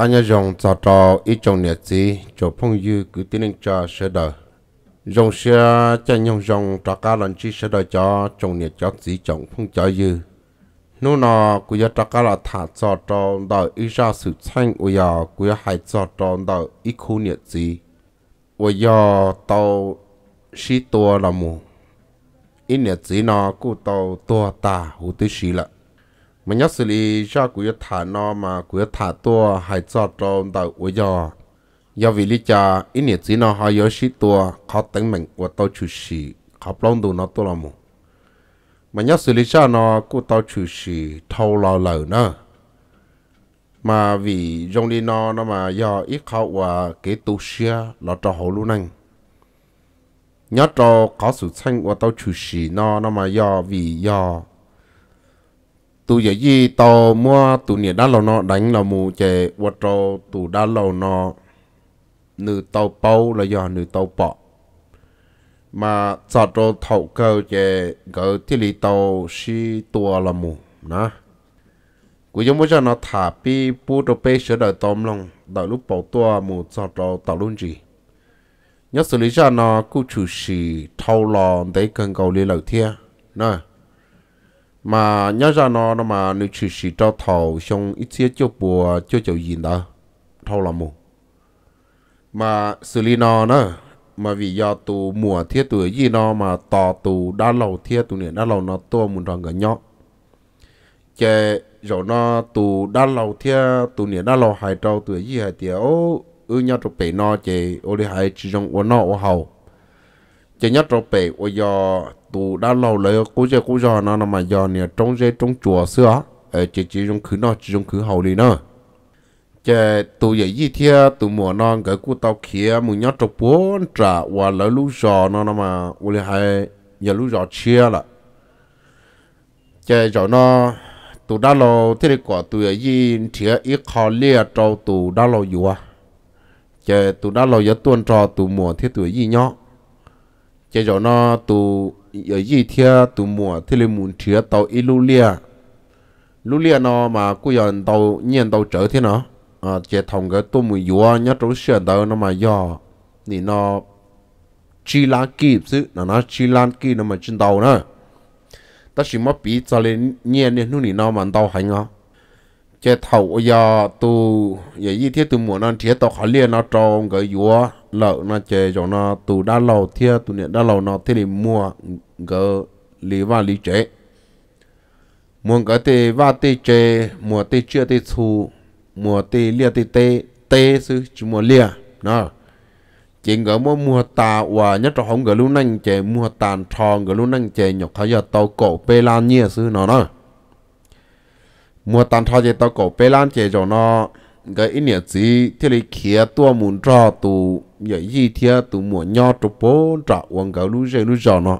anh nhớ dòng cho trò ít trồng nhật gì cho phong dư cứ tin anh cho sẽ đỡ dòng xe chạy nhông dòng trò cá lần chi sẽ đỡ cho trồng nhật cho gì trồng phong cho dư nô nọ cứ giờ trò cá là thả cho trò đỡ ít ra sự xanh của giờ cứ giờ hai cho trò đỡ ít khu nhật gì của giờ tàu xí tua là mù ít nhật gì nọ cứ tàu tua ta hủ tư xí lại มันยัดสิลีชากุยถานอมากุยถาตัวหายจอดตรงต่อวยอยาวิลิจาอินเนจีนอหายชิตัวเขาตั้งเหม่งว่าตัวชูชีเขาปลงดูนอตัวละมูมันยัดสิลีชานอกูตัวชูชีเท่าเราเหล่าเนอะมาวิจงลีนอนมายออีเขาว่าเกตุเชียเราจะหูรู้นั่งยัดเราเขาสุดเชิงว่าตัวชูชีนอนมายอวิยอ tu giờ gì tàu mua tu nè đá lầu nọ đánh là mù chè quạt trâu tu đá lầu nọ nữ tàu bao là do nữ tàu bỏ mà cho trâu thầu cơ chè gỡ thiết lý tàu si tua là mù nè cú giống cho nó thả pi pu trâu pe sửa đời tôm lòng đợi lúc bỏ tua mù cho trâu tàu luôn gì nhớ xử lý cho nó cú chủ sĩ thâu lò để cần cầu lý lầu thia nè mà nhớ ra nó nó mà nếu chỉ chỉ cho thầu xong ít xíu cho bùa cho chịu gì đó thâu là mù mà xử lý nó nữa mà vì do tù mùa thiết tù gì nó mà tò tù đã lầu thiết tù này đã lầu nó to muốn rằng người nhọ chè rồi nó tù đã lầu thiết tù này đã lầu hai trâu tù gì hai tiệt ô ư nhau trâu bể nó chè ô đi hai chỉ trong ô nó ô hầu chè nhau trâu bể ô do tụ đã lâu lấy cú chơi cú giò nó mà giò nè trong dây trong chùa xưa ở chỉ chỉ trong khứ nó chỉ trong khứ hậu đi nữa chè tụ vậy gì thế tụ mùa non cái cô tao kia mù nhát trong bốn trả và lấy lú giò nó mà u lê hai giờ lú giò chia là chè giò nó tụ đã lâu thế này quả tụ vậy gì thế ít khó lia trâu tụ đã lâu dù à chè tụ đã lâu giờ tuần trò tụ mùa thế tụ gì nhó chè giò nó tụ ở gì thia tụ mùa thì lên muốn tàu lưu lia lưu lia nó mà cứ dọn tàu nhiên tàu trở thế nó à chế thòng cái tụ mùi yếu nhớ trấu tàu nó mà do thì nó chi lan kịp chứ nó nó chi lan kịp nó mà trên tàu nữa ta chỉ mất bí cho lên nhiên nên nó mà tàu hành không chế thầu giờ tu giờ như thế tu muốn nó chế tao khó liền nó trồng cái vua lợn nó chế cho nó tu đã lâu thiệt tu niệm đã lâu nó thế thì mua gỡ lý và lý chế muốn cái thể và tê chế mua tê chưa tê thu mua tê lia tê tê tê sư chỉ mua lia nó chỉ gỡ mua mua tà và nhất là không gỡ lưu năng chế mua tàn tròn gỡ lưu năng chế nhọc thấy giờ tàu cổ bê lan nhia sư nó nó mua tàn tròn chế tàu cổ bê lan chế cho nó cái ý nghĩa gì thì lấy kia tua muốn cho tù, vậy gì thì tù muốn nhau tụ bố trả uống gạo lú dê lú giò nó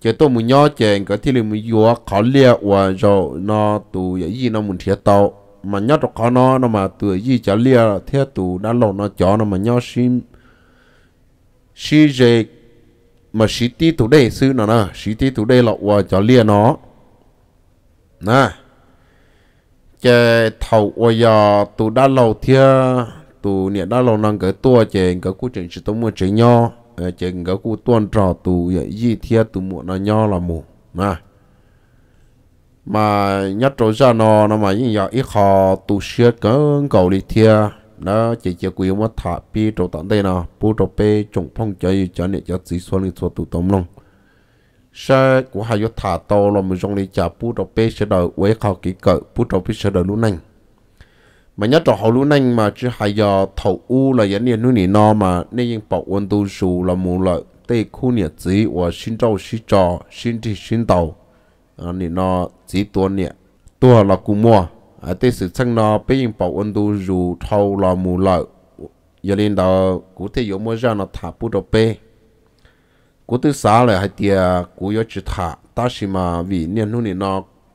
chế tôi muốn nhớ chế cái thì mình vừa khó liệt và rồi nó tụ cái gì nó muốn thiệt tàu mà nhớ được khó nó nó mà tụ gì chả liệt thế tụ đã lâu nó chó nó mà nhớ xin xin gì mà xí tí tụ đây sư nó nè xí tí tụ đây là và chả liệt nó nè chế thầu và giờ tụ đã lâu thiệt tụ nè đã lâu năng cái tua chế cái quá trình chỉ tôi muốn chế nhau Ờ, chừng cái cụ tuân trò tù vậy gì thiết tù muộn nó nho là mù mà mà nhất rồi ra nó nó mà những giờ ít khó tù xưa cái cầu đi thia nó chỉ chỉ quý mà thả pi trâu tận đây nó pu trâu pe trồng phong chơi cho nên cho chỉ xuân đi xuân tù tôm long sẽ của hai yếu thả to là mình trong đi chả pu trâu pe sẽ đợi quế khó kỹ cỡ pu trâu pe sẽ đợi lúc này mà nhất trò hậu lũ nanh mà chứ hay giờ thầu u là dẫn điện nuôi nỉ no mà nên yên bảo quân tu sù là mù lợi tây khu nhiệt dí và xin trâu xin trò xin thì xin tàu nỉ no dí tua nhiệt tua là cù mua à tây sự chăng no bây yên bảo quân tu dù thầu là mù lợi giờ lên đó cụ thể yếu mua ra nó thả bút đồ bê cụ tư xá lại hay tiề cụ yếu chứ thả ta xí mà vì niên nuôi nỉ no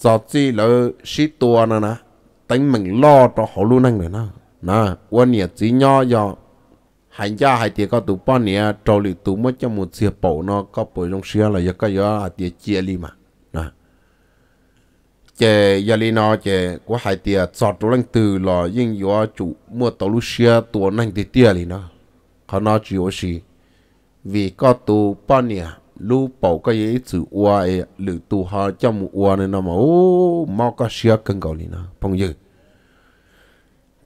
giờ chỉ là sĩ tua nữa nè tính mình lo cho họ luôn anh rồi nè nè quan nhà chỉ nhỏ nhỏ hành gia hai tiệc có tụ bao nhà trò lì tụ mất cho một xe bầu nó có bồi trong xe là giờ có giờ tiệc chia li mà nè chè giờ li nó chè của hai tiệc chọn chỗ lăng từ là nhưng giờ chủ mua tàu lúc xe tụ năng thì tiệc li nó họ nó có gì vì có tụ bao nhà lu bảo cái gì chữ ua ấy e lữ tu ha trong ua này nào mà ô mau có xia cần cầu liền nào, phong dư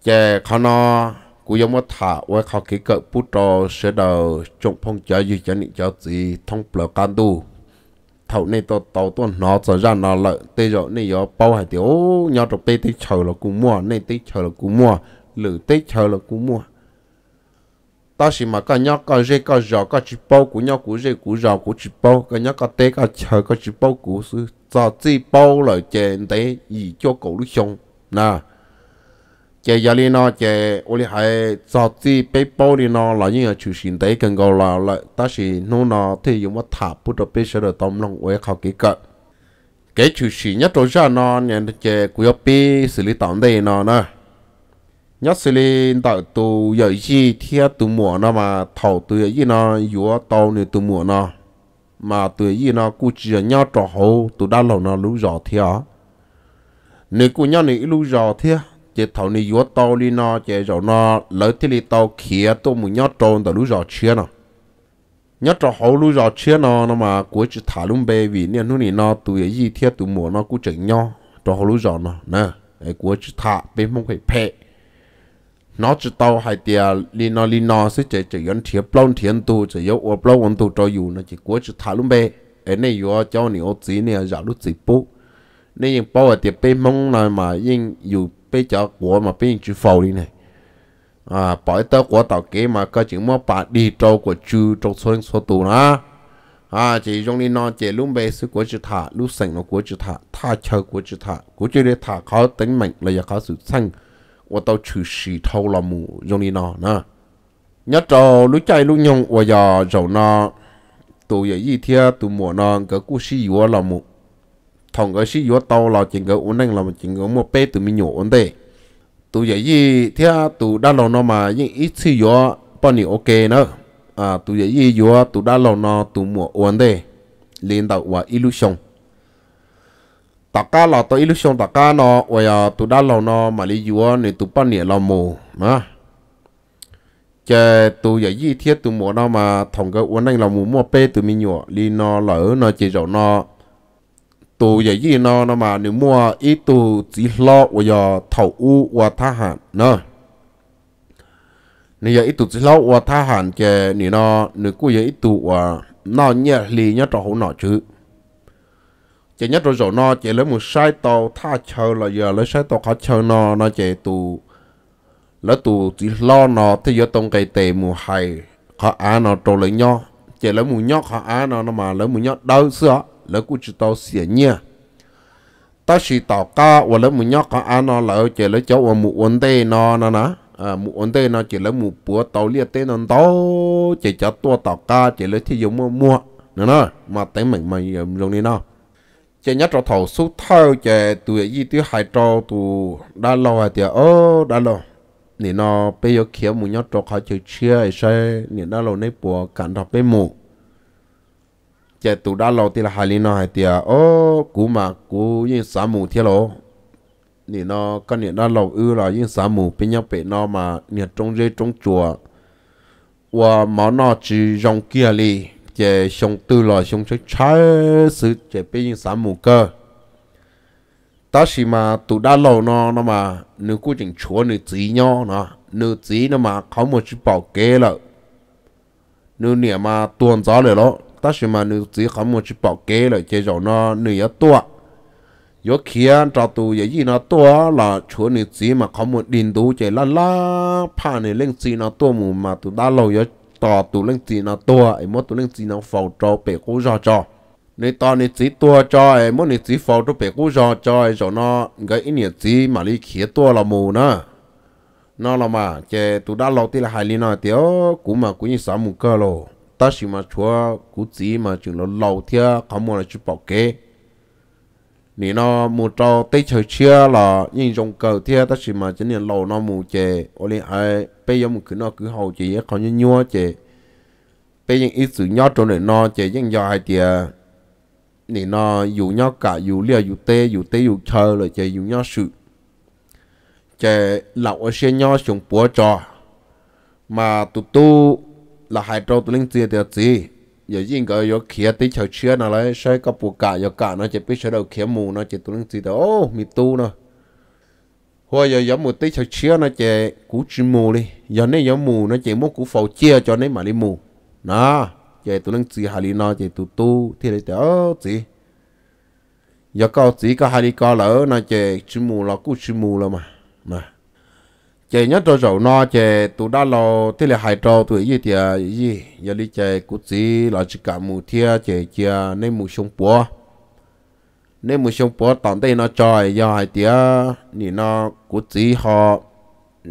chè khó nó cú giống mà thả ua khó kỹ cỡ bút trò sẽ đầu trong phong chơi như chả nị chả gì thông bờ can tu thầu này tàu tàu tuần nó trở ra nó lợi tê rồi này giờ bao hải tiểu nhau trộn tê tê chờ là cú mua này tê chờ là cú mua lữ tê chờ là cú mua ta chỉ mà cái nhóc cái dây cái giò cái chỉ bao của nhóc của dây của giò của chỉ bao cái nhóc cái té cái chờ cái chỉ bao của sư cho chỉ bao lại chèn đấy gì cho cổ lúc xong nè chè giờ đi nó chè ôi li hay cho chỉ bé bao đi nó là những chủ sinh đấy cần gọi là là ta chỉ nó nó thì dùng một thả bút được bây giờ được tóm lòng quay khảo kỹ cận, cái chủ sinh nhất rồi ra nó nè chè của bê xử lý tạm đây nó nè nhớ xử lý tạo tù giờ gì theo tù mùa nó mà thầu tù giờ gì nó dúa tàu nữa tù mùa nó mà tù gì nó cụ chỉ nhớ trò hồ tù đã lâu nó lú rõ theo nếu cụ nhớ này lú rõ theo chỉ thầu này dúa tàu đi nó chỉ rồi nó lấy thì đi tàu kia tù mù nhớ tròn tàu lú rõ chưa nó nhớ trò hồ lú rõ chưa nó nó mà cụ chỉ thả luôn bề vì nên lúc này nó tù giờ gì theo tù mùa nó cụ chỉ nhớ trò hồ lú rõ nó nè ấy cụ chỉ thả bên mông phải phe nó chỉ tàu hai tia li nó li nó sẽ chỉ chỉ yên thiệp plon thiền tu chỉ yếu ở plon vẫn tu cho dù nó chỉ cuối chỉ thả luôn bê ở này yếu cho ni ô chỉ này giả lúc chỉ bố nên yên bao ở tiệp bê mông này mà yên dù bê cho của mà bê yên chỉ phầu đi này à bỏ tao của tàu kế mà có chỉ mua bạc đi cho của chú trâu xuân số tù na à chỉ trong đi nó chỉ luôn bê sự của chỉ thả lúc sành nó của chỉ thả thả chờ của chỉ thả của chỉ để thả khó tính mạnh là giờ khó sự sanh 我到去洗头了木用你呢呢。nhớ trò lúc chạy lúc nhung và giờ rồi nó tụ giờ y thia tụ mùa nó cái cú sĩ yếu là mù thằng cái sĩ yếu tàu là chỉ cái uốn anh là chỉ cái mua bê tụ mình nhổ uốn đây tụ giờ y thia tụ đã lâu nó mà những ít sĩ yếu bao nhiêu ok nữa à tụ giờ y yếu tụ đã lâu nó tụ mùa uốn đây liên đạo và illusion ตากาเราตัวอิลูชันตากาเนาะว่าตัวด้านเราเนาะมาลีอยู่ในตัวปั้นเนี่ยเราโมนะจะตัวอย่ายี่เทียตัวหมอเนาะมาทงก็วันนั้นเราหมูมั่วเป้ตัวมีหยวลีเนาะเหลือเนาะเจียวเนาะตัวอย่ายี่เนาะเนาะมาหนึ่งมั่วอีตัวจีล้อว่าเท่าอู้ว่าทหารเนาะนี่อย่าอีตัวจีล้อว่าทหารแกนี่เนาะหนึ่งกูอย่าอีตัวว่าเนาะเนี่ยลีเนี่ยต่อหูเนาะชื่อ chị nhất rồi rổ no chị lấy một sai to tha chờ là giờ lấy sai to khá chờ no nó chị tù lấy tù chỉ lo nó thì giờ tông cây tệ mù hay khá á nó trâu lấy nhau chị lấy mù nhóc khá á nó mà lấy mù nhóc đau sữa lấy cú chỉ to xỉa nhia ta chỉ tàu ca và lấy mù nhóc khá á nó là chị lấy cháu và mù uốn tê nó nó nè à mù uốn tê nó chị lấy mù búa tàu liệt tê nó tàu chị cháu tua tàu ca chị lấy thì dùng mua mua nó nè mà tới mình mà dùng đi nào chế nhất cho thầu số thâu chế tuổi gì tiêu hai trò tụ đã lâu à tiêu ô đã lâu nè nó bây giờ kia mu nhất trò khó chơi chia ấy sai nè đã lâu nấy bỏ cản thọ bây mù chế tụ đã lâu thì là hai lý nó hai tiêu ô cú mà cú yên xã mù thế lo nè nó cái nè đã lâu ư là yên xã mù bây giờ bên nó mà nè trong rễ trong chùa và máu nó chỉ dòng kia li chế xong tư lò xong sẽ trái sự chế bên sản mù cơ ta chỉ mà tụ đã lâu nó nó mà nếu cố trình chúa nếu chỉ nhau nó nếu chỉ nó mà không một chút bảo kê là nếu nè mà tuần gió rồi đó ta chỉ mà nếu chỉ không một chút bảo kê là chế rồi nó nếu yếu tua yếu kia cho tụ yếu gì nó tua là chúa nếu chỉ mà không một đình đủ chế là la pa nếu lên chỉ nó tua mù mà tụ đã lâu yếu ต่อตุลังจีนเอาตัวไอ้มดตุลังจีนเอาเฝ้าจอเปกูจอจอในตอนนี้จีตัวจอไอ้มดนี่จีเฝ้าจอเปกูจอจอไอ้จอนอก็อีเนี่ยจีมาลีเขียตัวละมูนะนอละมาเจตุด้านเราที่ละหายลีนอเดียวกูมากูยิ่งสามมุกเกอโลตั้งชิมาชัวกูจีมาจึงเราเราเทียขโมยจุดปอกเก nó nó mù cho chưa là mà chè, bây giờ một cái nó cứ hậu chỉ có như nhua chè, bây giờ ít sự nhau trong này nó chè, những do hai tia nị nó dù nhau cả dù lia dù tê dù tê dù chờ rồi chè, dù nhau sự chè lão ở xe nhau xuống búa trò mà tụt tu là hai trâu tụ linh tiền tiệt gì giờ riêng cái giờ kia tí chào chia nào lấy sai cái bù cả giờ cả nó chỉ biết sửa đầu kia mù nó chỉ tụi nó gì đó ô, mi tu nó hồi giờ giống một tí chào chia nó chỉ cú chỉ mù đi giờ này giống mù nó chỉ muốn cú phầu chia cho nên mà đi mù nó chỉ tụi nó gì hà li nó chỉ tu tu thì đấy đó gì giờ có gì có hà li có lỡ nó chỉ chỉ mù là cú chỉ mù là mà mà chị nhất cho rầu no chị tụ đã lo thế là hai trâu tụi gì thì à, gì giờ đi chị cũng chỉ là chỉ cả mù thia chị kia nên mù sông búa nên mù sông búa tạm đây nó chơi giờ hai tía nị nó cũng chỉ họ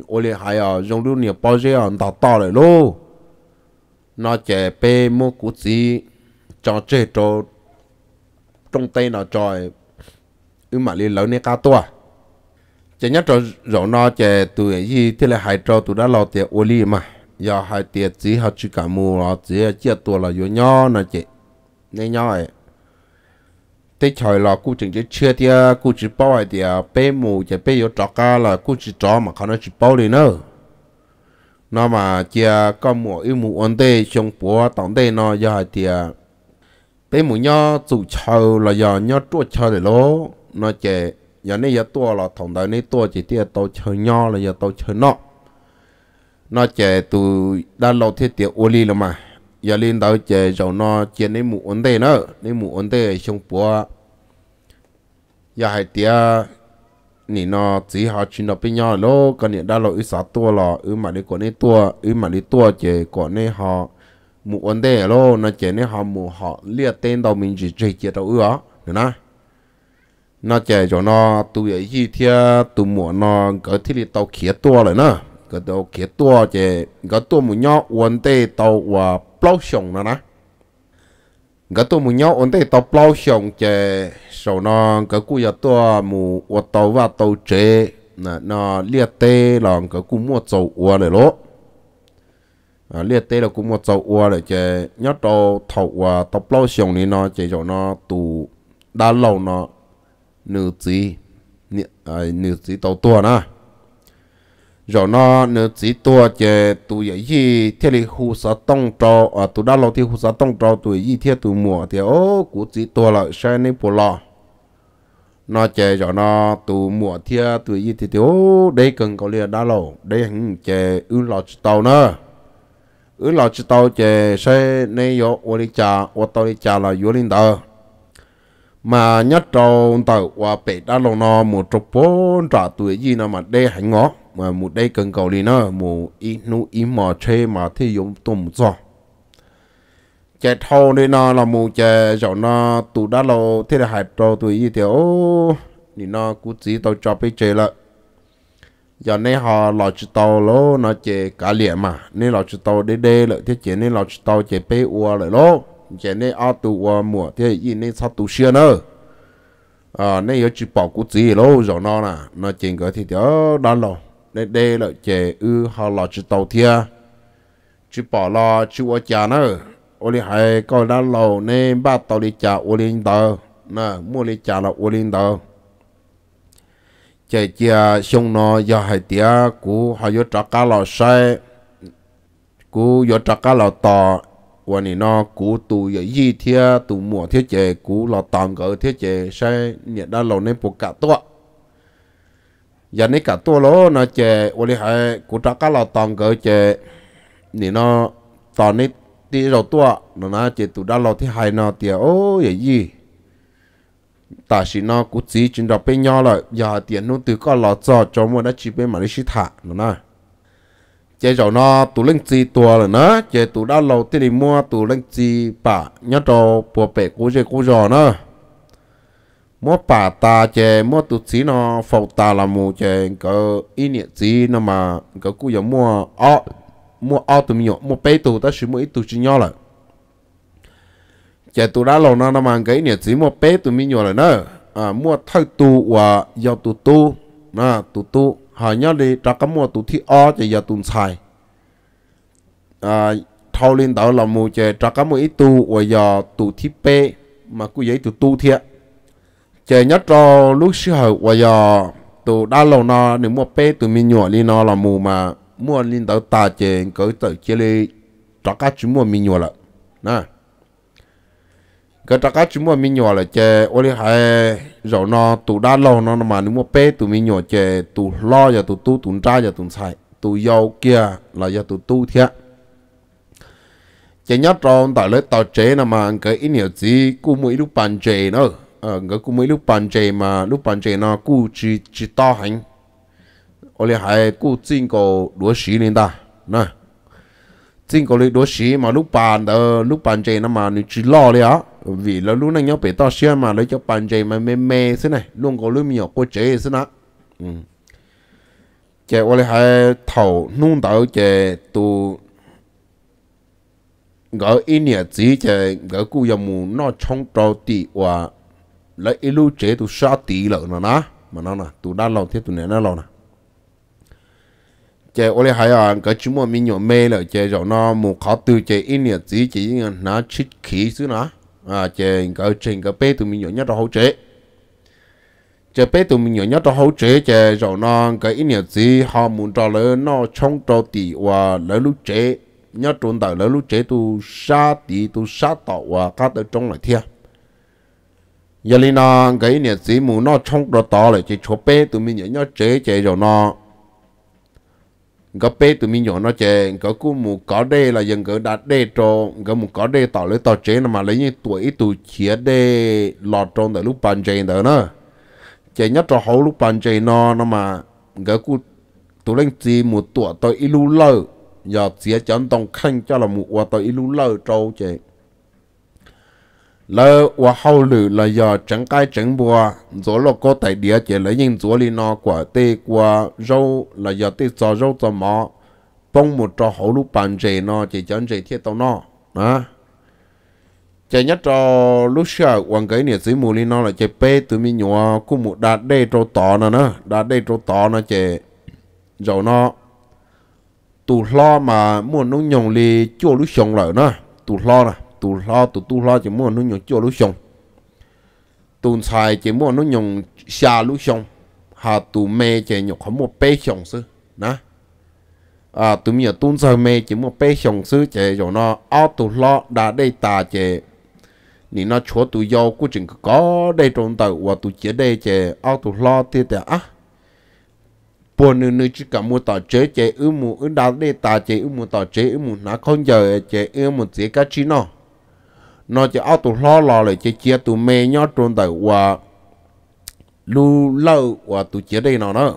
ô lê hai ở dùng lưu nhiều bao giờ anh ta to lại lô nó chị bê mua cũng chỉ cho chơi cho trong tay nó chơi ừ mà đi lớn nè cá tua chỉ nhớ cho rộng nó chỉ tụi gì thì là hai trâu tụi đã lo tiền ô li mà giờ hai tiền chỉ họ chỉ cả mua nó chỉ chia tụi là vô nhỏ nó chỉ nên nhỏ ấy thế trời là cũng chỉ chưa thì cũng chỉ bảo ấy thì bé mù chỉ bé vô trọ cả là cũng chỉ trọ mà không nói chỉ bảo đi nữa nó mà chia có mùa yêu mù ổn tê trong búa tổng tê nó giờ thì bé mù nhỏ tụ chờ là giờ nhỏ trụ chờ để lố nó chỉ giờ này giờ tua là thằng đời này tua chỉ tiếc tao chơi nho là giờ tao chơi nọ nó chơi từ đa lâu thế tiếc ô li rồi mà giờ lên tàu chơi rồi nó chơi này mù ổn đề nữa này mù ổn đề xung bữa giờ hai tiếc nị nó chỉ họ chỉ nó bị nhau lô còn nị đa lâu ít sáu tua là ư mà đi còn này tua ư mà đi tua chơi còn này họ mù ổn đề lô nó chơi này họ mù họ liệt tên tàu mình chỉ chơi chơi tàu ư đó nữa nè nó chạy cho nó tụi ấy chi thì tụi mua nó cái thiết bị tàu khía tua rồi nữa cái tàu khía tua chạy cái tụi mua nhau ổn đề tàu và bao sông nữa nè cái tụi mua nhau ổn đề tàu bao sông chạy sau nó cái cua giờ tua mua ô tàu và tàu chế nó nó liệt tê là cái cua mua tàu qua rồi lỗ à, liệt tê là cua mua tàu qua rồi chạy nhớ tàu tàu và tàu bao sông này nó chạy cho nó tụ đa lâu nó nữ chí ai à, nữ chí tàu tua na rồi nó nữ chí tua chè tụ vậy gì thiết là hồ sa tông trào, à tụ đã lâu thì hồ sa tông trào tụ gì thiết tụ mùa thì ô cụ chí tua là sai nên bù lò nó chè rồi nó tụ mùa thia tụ gì thì thì ô đây cần có liền đã lâu đây hẳn chè ư lò tàu nữa ư lò tàu chè sai nên yo ô đi chả, ô tàu đi cha là yo linh đờ mà nhất trâu tàu và bể đã lâu nó một trục bốn trả tuổi gì nó mà đê hành ngó mà một đây cần cầu đi nó một ít nu ít mò chê mà thì dụng tôm giò chè thâu đi nó là một chè chỗ nó tụ đã lâu thế là hạt trâu tuổi gì thì ô thì nó cú chỉ tao cho bé chơi lợ giờ này họ lọt chữ tàu lô nó chè cả liền mà nên lọt chữ tàu đê đê lợ thế chè nên lọt chữ tàu chè bé ua lại lô giờ này ở tù mua thì gì này sao tù xưa nữa à này giờ chỉ bảo cũng gì lâu rồi nó nè nó chỉ có thì đó đó lâu này đây là chỉ ư họ là chỉ tàu thia chỉ bảo là chỉ ở nhà nữa ô li hay coi đó lâu nên ba tàu đi chả ô li đâu nè mua đi chả là ô li đâu chỉ chia xong nó giờ hay tía cũ họ giờ trả cá lò sai cũ giờ trả cá lò tò วันนี้นอกูตูอย่ายี่เทียตูหมัวเทียเจกูหลอตองเกอเทียเจใช่เนี่ยด้านเราในปกกะตัวยันนี้กะตัวโลนะเจวันนี้ให้กูจักก็หลอตองเกอเจนี่นอตอนนี้ตีเราตัวนะนะเจตูด้านเราที่ให้นอเตียโอ้อย่ายี่แต่สินอกูจีจินดอกเป็นยอเลยอย่าเตียนนู้นตือก็หลอจอจอมัวนะจีเป็นมาลิชิตะนะนะ chế cháu nó tụ linh chi tua rồi nó chế tụ đã lâu thì đi mua tụ linh chi bả nhớ cho bùa bể cú chế cú giò nó mua bả ta chế mua tụ chi nó phẫu ta là mù chế có ý niệm chi nó mà có cú giờ mua ọ mua ọ tụ mình mua bể tụ ta chỉ mua ít tụ chi nhỏ rồi chế tụ đã lâu nó nó mà cái niệm chi mua bể tụ mình nhau rồi nó à mua thay tụ và giao tụ tụ nó tụ tụ họ nhớ đi trả cái mua tụ thi o chỉ giờ tụn xài à thâu lên đó là mua chơi trả cái mua ít tu và giờ tụ thi p mà cứ vậy tụ tu thiệt chơi nhất cho lúc xưa hồi và giờ tụ đa lâu nọ nếu mua p tụ mình nhỏ lên nó là mua mà mua lên đó ta chơi cứ tự chơi đi trả cái chúng mua mình nhỏ là nè cái trắc cá chúng mà mi nhỏ là chè ô li hai rồi nó tụ đa lâu nó mà nếu mà bé tụ mi nhỏ chè tụ lo giờ tụ tu tụ ra giờ tụ sai tụ giàu kia là giờ tụ tu thiệt chè nhát tròn tại lấy tàu chế là mà cái ý nghĩa gì cú mũi lúc bàn chế nữa ờ cái cú mũi lúc bàn chế mà lúc bàn chế nó cú chỉ chỉ to hành ô li hai cú chính cầu đua sĩ lên ta nè xin có lúc đó xí mà lúc bàn ờ lúc bàn chạy nó mà nó chỉ lo đấy á vì là lúc này nhớ bị to xí mà lấy cho bàn chạy mà mê mê thế này luôn có lúc nhiều cô chế thế nào ừ chế ô lại hai thầu nung tàu chế tu gỡ ý nghĩa gì chế gỡ cụ dòng mù nó trong trâu tì và lấy ít lưu chế tu sa tì lợn nó nè mà nó nè tu đã lâu thế tu nè nó lâu nè chế ô lê hay à cái chúng mà mình nhộn mê là chế rồi nó mù khó từ chế in nhiệt gì chế nó chích khí xứ nó à chế cái trình cái bê tụi mình nhộn nhất là hậu chế chế bê tụi mình nhộn nhất là hậu chế chế rồi nó cái in nhiệt gì họ muốn trò lớn nó trong trò tỷ và lớn lúc chế nhớ trốn tại lớn lúc chế tu sa tỷ tu sa tạo và các tới trong lại thiệt giờ lên nó cái nhiệt gì mù nó trong trò to lại chế chỗ bê tụi mình nhộn nhất chế chế rồi nó có bé tụi mình nhỏ nó chè có cú mù có đê là dân có đặt đê cho có mù có đê tỏ lấy tỏ chế mà lấy như tuổi tụ chia đê lọt trong tới lúc bàn chè đó nữa chè nhất cho hậu lúc bàn chè nó nó mà có cú tụi lên gì mù tuổi tôi ít lâu giờ chia chấm tông khăn cho là mù qua tôi ít lâu lơ trâu chè lỡ và hậu lử là giờ chẳng cái chẳng bùa rồi lo có tại địa chỉ lấy những chỗ li nó quả tê quả rau là giờ tê cho rau cho mỏ bông một trò hậu lúc bàn rề nó chỉ chẳng rề thiết tao nó à chỉ nhất trò lúc xưa quan cái này dưới mù li nó là chỉ bê từ mi nhỏ cũng một đạt đây trò tỏ nè nè đạt đây trò tỏ nè chỉ rau nó tụ lo mà muốn nông nhồng li chỗ lúc xong lại nè tụ lo nè tù lo tù tu lo chỉ muốn nó nhung cho lũ sông tù xài chỉ muốn nó nhung xa lũ sông hà tù mẹ chỉ nhung không một bé sông sư nè à tụi mình tuân giờ mê chỉ một bé sông sư chỉ cho nó ao tù lo đã đây ta chỉ nị nó chúa tụi do của chừng có đây trong tàu và tụi chế đây chỉ ao tù lo thì thì á bộ nữ nữ chỉ cả mua tàu chế chế ư mu ư đào đây ta chế ư mu tàu chế ư mu nó không giờ chế ư mu chế cái chi nó nó chỉ ao tụ lo lo lại chỉ chia tụ mê nhó trôn tại quả lu lâu quả tụ chia đây nó nữa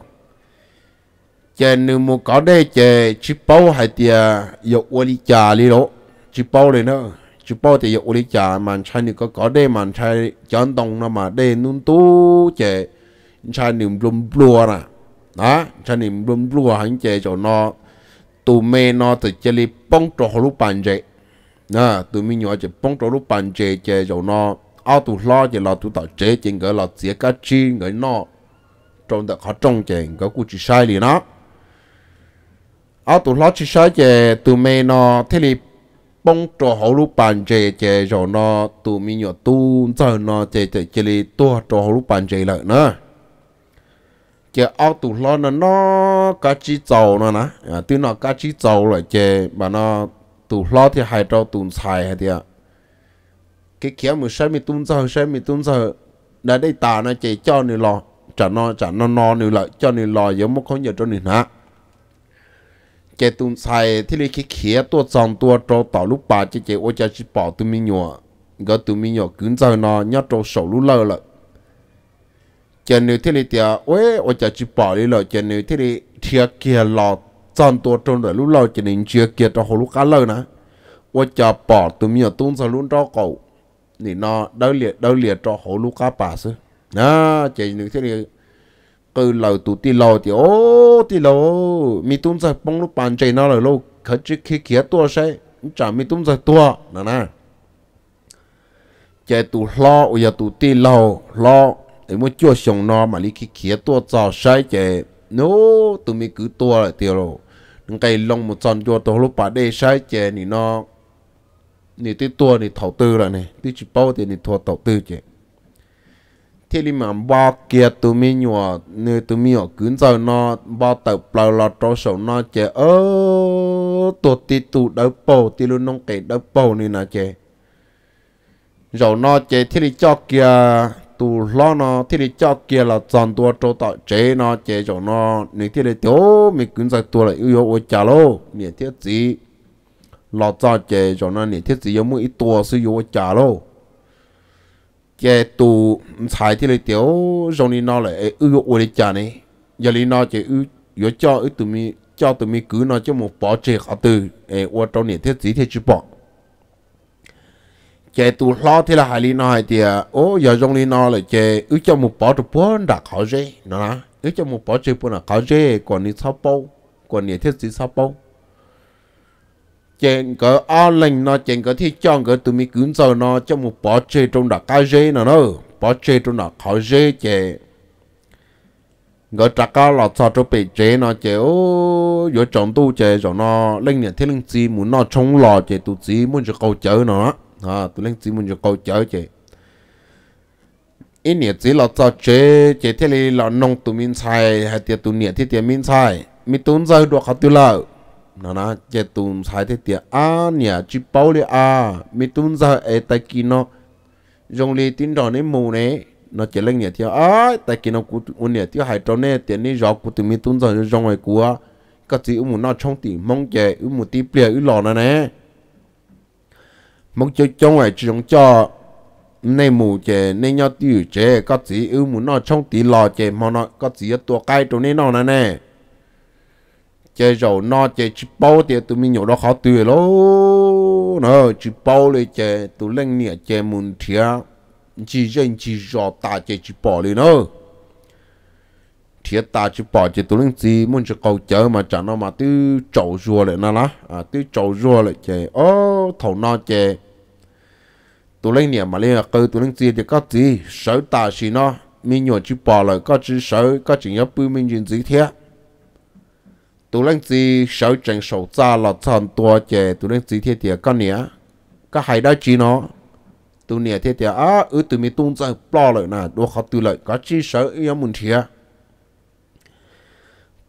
chè nếu mua có đây chè chỉ bao hai tia yêu uoli trà đi đó chỉ bao này nữa chỉ bao thì yêu uoli trà mà chai nếu có có đây mà chai chọn đồng nó mà đây nung tu chè chai nếu blum blua nè đó chai nếu blum blua hắn chè cho nó tụ mê nó thì chè li bông trò hồ lúc bàn chè à tụi mình nhỏ chỉ bông trâu lúc bàn chè chè rồi nó ao tụ lo chỉ là tụ tạo chè chè người là chè cái chi người nó trong đặc họ trong chè cái cũng chỉ sai liền nó ao tụ lo chỉ sai chè tụi mình nó thế thì bông trâu hậu lúc bàn chè chè rồi nó tụi mình nhỏ tu giờ nó chè chè chè li tua trâu hậu lúc bàn chè lại nữa chè ao tụ lo nó nó cái chi dầu nó nè à tụi nó cá chi dầu rồi chè mà nó tụ lo thì hai trâu tụ xài hay thì cái kia mình xem mình tụn sao xem mình tụn sao đã đây ta nó chạy cho nửa lò trả nó trả nó no nửa lợi cho nửa lò giống một con giờ cho nửa nát cái tụn xài thì lấy cái kia tua tròn tua trâu tàu lúc ba chỉ chỉ ô cha chỉ bỏ tụi mi nhọ gỡ tụi mi nhọ cứ giờ nó nhát trâu sổ lúc lơ lợi chân nửa thế này thì ôi ô cha chỉ bỏ đi lợi chân nửa thế này thiệt kia lò chọn tổ trong đời lúc lâu chỉ nên chia kia cho hồ lúc cá lâu nè tôi cho bỏ tụi mình tung ra luôn cho cậu thì nó đỡ liệt đỡ liệt cho hồ lúc cá bà sư à chỉ những thế này cứ lâu tụi ti lâu thì ô ti lâu mi tung ra bông lúc bàn chơi nó là lâu khởi chỉ khi kia tua sẽ chả mi tung ra tua nè nè chạy tụ lo bây giờ tụ ti lâu lo thì muốn chua xong nó mà lý khi kia tua cho sai chạy nó tụi mi cứ tua lại tiêu rồi cái lông một tròn chua tổ lúc bà đê sai chè thì nó thì tí tua thì thầu tư rồi nè tí chỉ bao thì thì thua thầu tư chè thế thì mà ba kia tụi mi nhỏ nơi tụi mi ở cứ giờ nó ba tàu bao lọt trâu sầu nó chè ơ tổ tí tụ đỡ bầu tí luôn nông cái đỡ bầu này nà chè rồi nó chè thế thì cho kia tù lo nó thì đi cho kia là chọn tua chỗ tạo chế nó chế chỗ nó nếu thì để thiếu mình cũng sẽ tua là yêu yêu ôi chả lô miễn thiết gì lo cho chế chỗ nó miễn thiết gì yêu mỗi tua sử yêu chả lô chế tù xài thì để thiếu rồi thì nó lại yêu yêu ôi chả này giờ thì nó chế yêu yêu cho yêu tụi mình cho tụi mình cứ nó cho một bỏ chế khó từ ê ôi trong miễn thiết gì thì chỉ bỏ chế tu lo thì là hai lý nó hai thì ô giờ trong lý nó là chế ước cho một bó được bốn đã khó dễ nó là ước cho một bó chế bốn là khó dễ còn đi sao bao còn đi thiết gì sao bao chế cái an linh nó chế cái thiết chọn cái tụi mình cuốn giờ nó cho một bó chế trong đã khó dễ nó nó bỏ chế trong đã khó dễ chế ngỡ trả cao là sao cho bị chế nó chế ô giờ chọn tu chế rồi nó linh nhận thiết linh gì muốn nó chống lò chế tụi gì muốn cho câu chơi nó à tụi lên chỉ muốn cho câu chở chị ít nhiệt chỉ là cho chế chế thế này là nông tụi mình xài hay tiệt tụi nhiệt thế mình xài mình tốn rơi được học tụi lợ nó nó chế tụi xài thế tiệt à nhiệt chỉ bao đi à mình tốn rơi ở tại kia nó dùng lý tin đó nên mù này nó chỉ lên nhiệt thiệt à tại kia nó cũng ôn nhiệt thiệt hai trâu này tiền này rõ của tụi mình tốn rơi trong ngoài của cái gì cũng muốn nó trong tiền mong chế cũng muốn tiếp liệu cũng lò nó nè mong cho trong ngoài chúng cho nên mù chè nên nhau tiêu chè có chỉ ưu muốn nó trong tí lò chè mà nó có ở tua cái trong nên nó nè nè chè rồi nó chè chỉ bao thì tụi mình nhổ đó khó tiêu lô nó chỉ bao lên chè tụi lên nè chè muốn thiệt chỉ riêng chỉ rõ ta chè chỉ bỏ lên nữa thiệt ta chỉ bỏ chỉ tôi lưng gì muốn cho cầu chở mà chẳng nó mà tư trầu rùa lại nó lá à tư trầu rùa lại chè ô thầu nó chè tôi lưng nè mà lên cơ tôi lưng gì thì có gì sợ ta chỉ nó mình nhổ chỉ bỏ lại có chỉ sợ có chỉ nhớ bự mình nhìn gì thế tụi lưng gì sợ chẳng sầu ra là thằng tua chè tụi lưng gì thế thì có nè có hai đó chỉ nó tôi nè thế thì à ừ tụi mình tung ra bỏ lại nè đồ khó tụi lại có chỉ sợ yêu muốn thiệt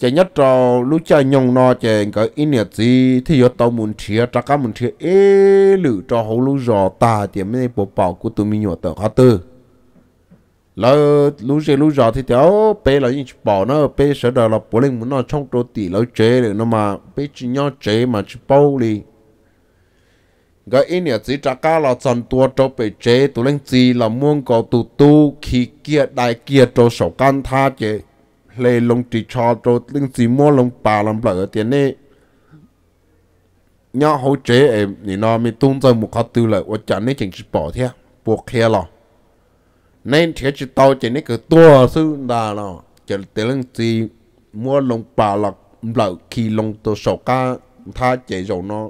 chỉ nhất trò lúc chơi nhung nó chỉ cái ý niệm gì thì yo tao muốn chia chắc cả muốn chia ế lự cho hậu lúc rõ ta thì mới bộ bảo của tụi mình nhỏ tờ khó tư lỡ lúc gì lúc rõ thì theo bé là những bảo nó bé sợ đời là bố linh muốn nó trong đồ tỷ lỡ chế được nó mà bé chỉ nhau chế mà chỉ bảo đi cái ý niệm gì chắc cả là chọn tua cho bé chế tụi linh gì là muốn có tụ tu khi kia đại kia cho sổ can tha chế lê lông trì cho cho lưng chỉ mua lông bà lông bờ tiền này nhá hỗ chế em thì nó mới tung ra một khó tư lại và chẳng nên chẳng chỉ bỏ thế à, buộc kia lò nên thế chỉ tao chỉ nên cứ tua sư đà lò chỉ tiền lưng mua lông bà là lợ khi lông tôi sổ cá tha chế rồi nó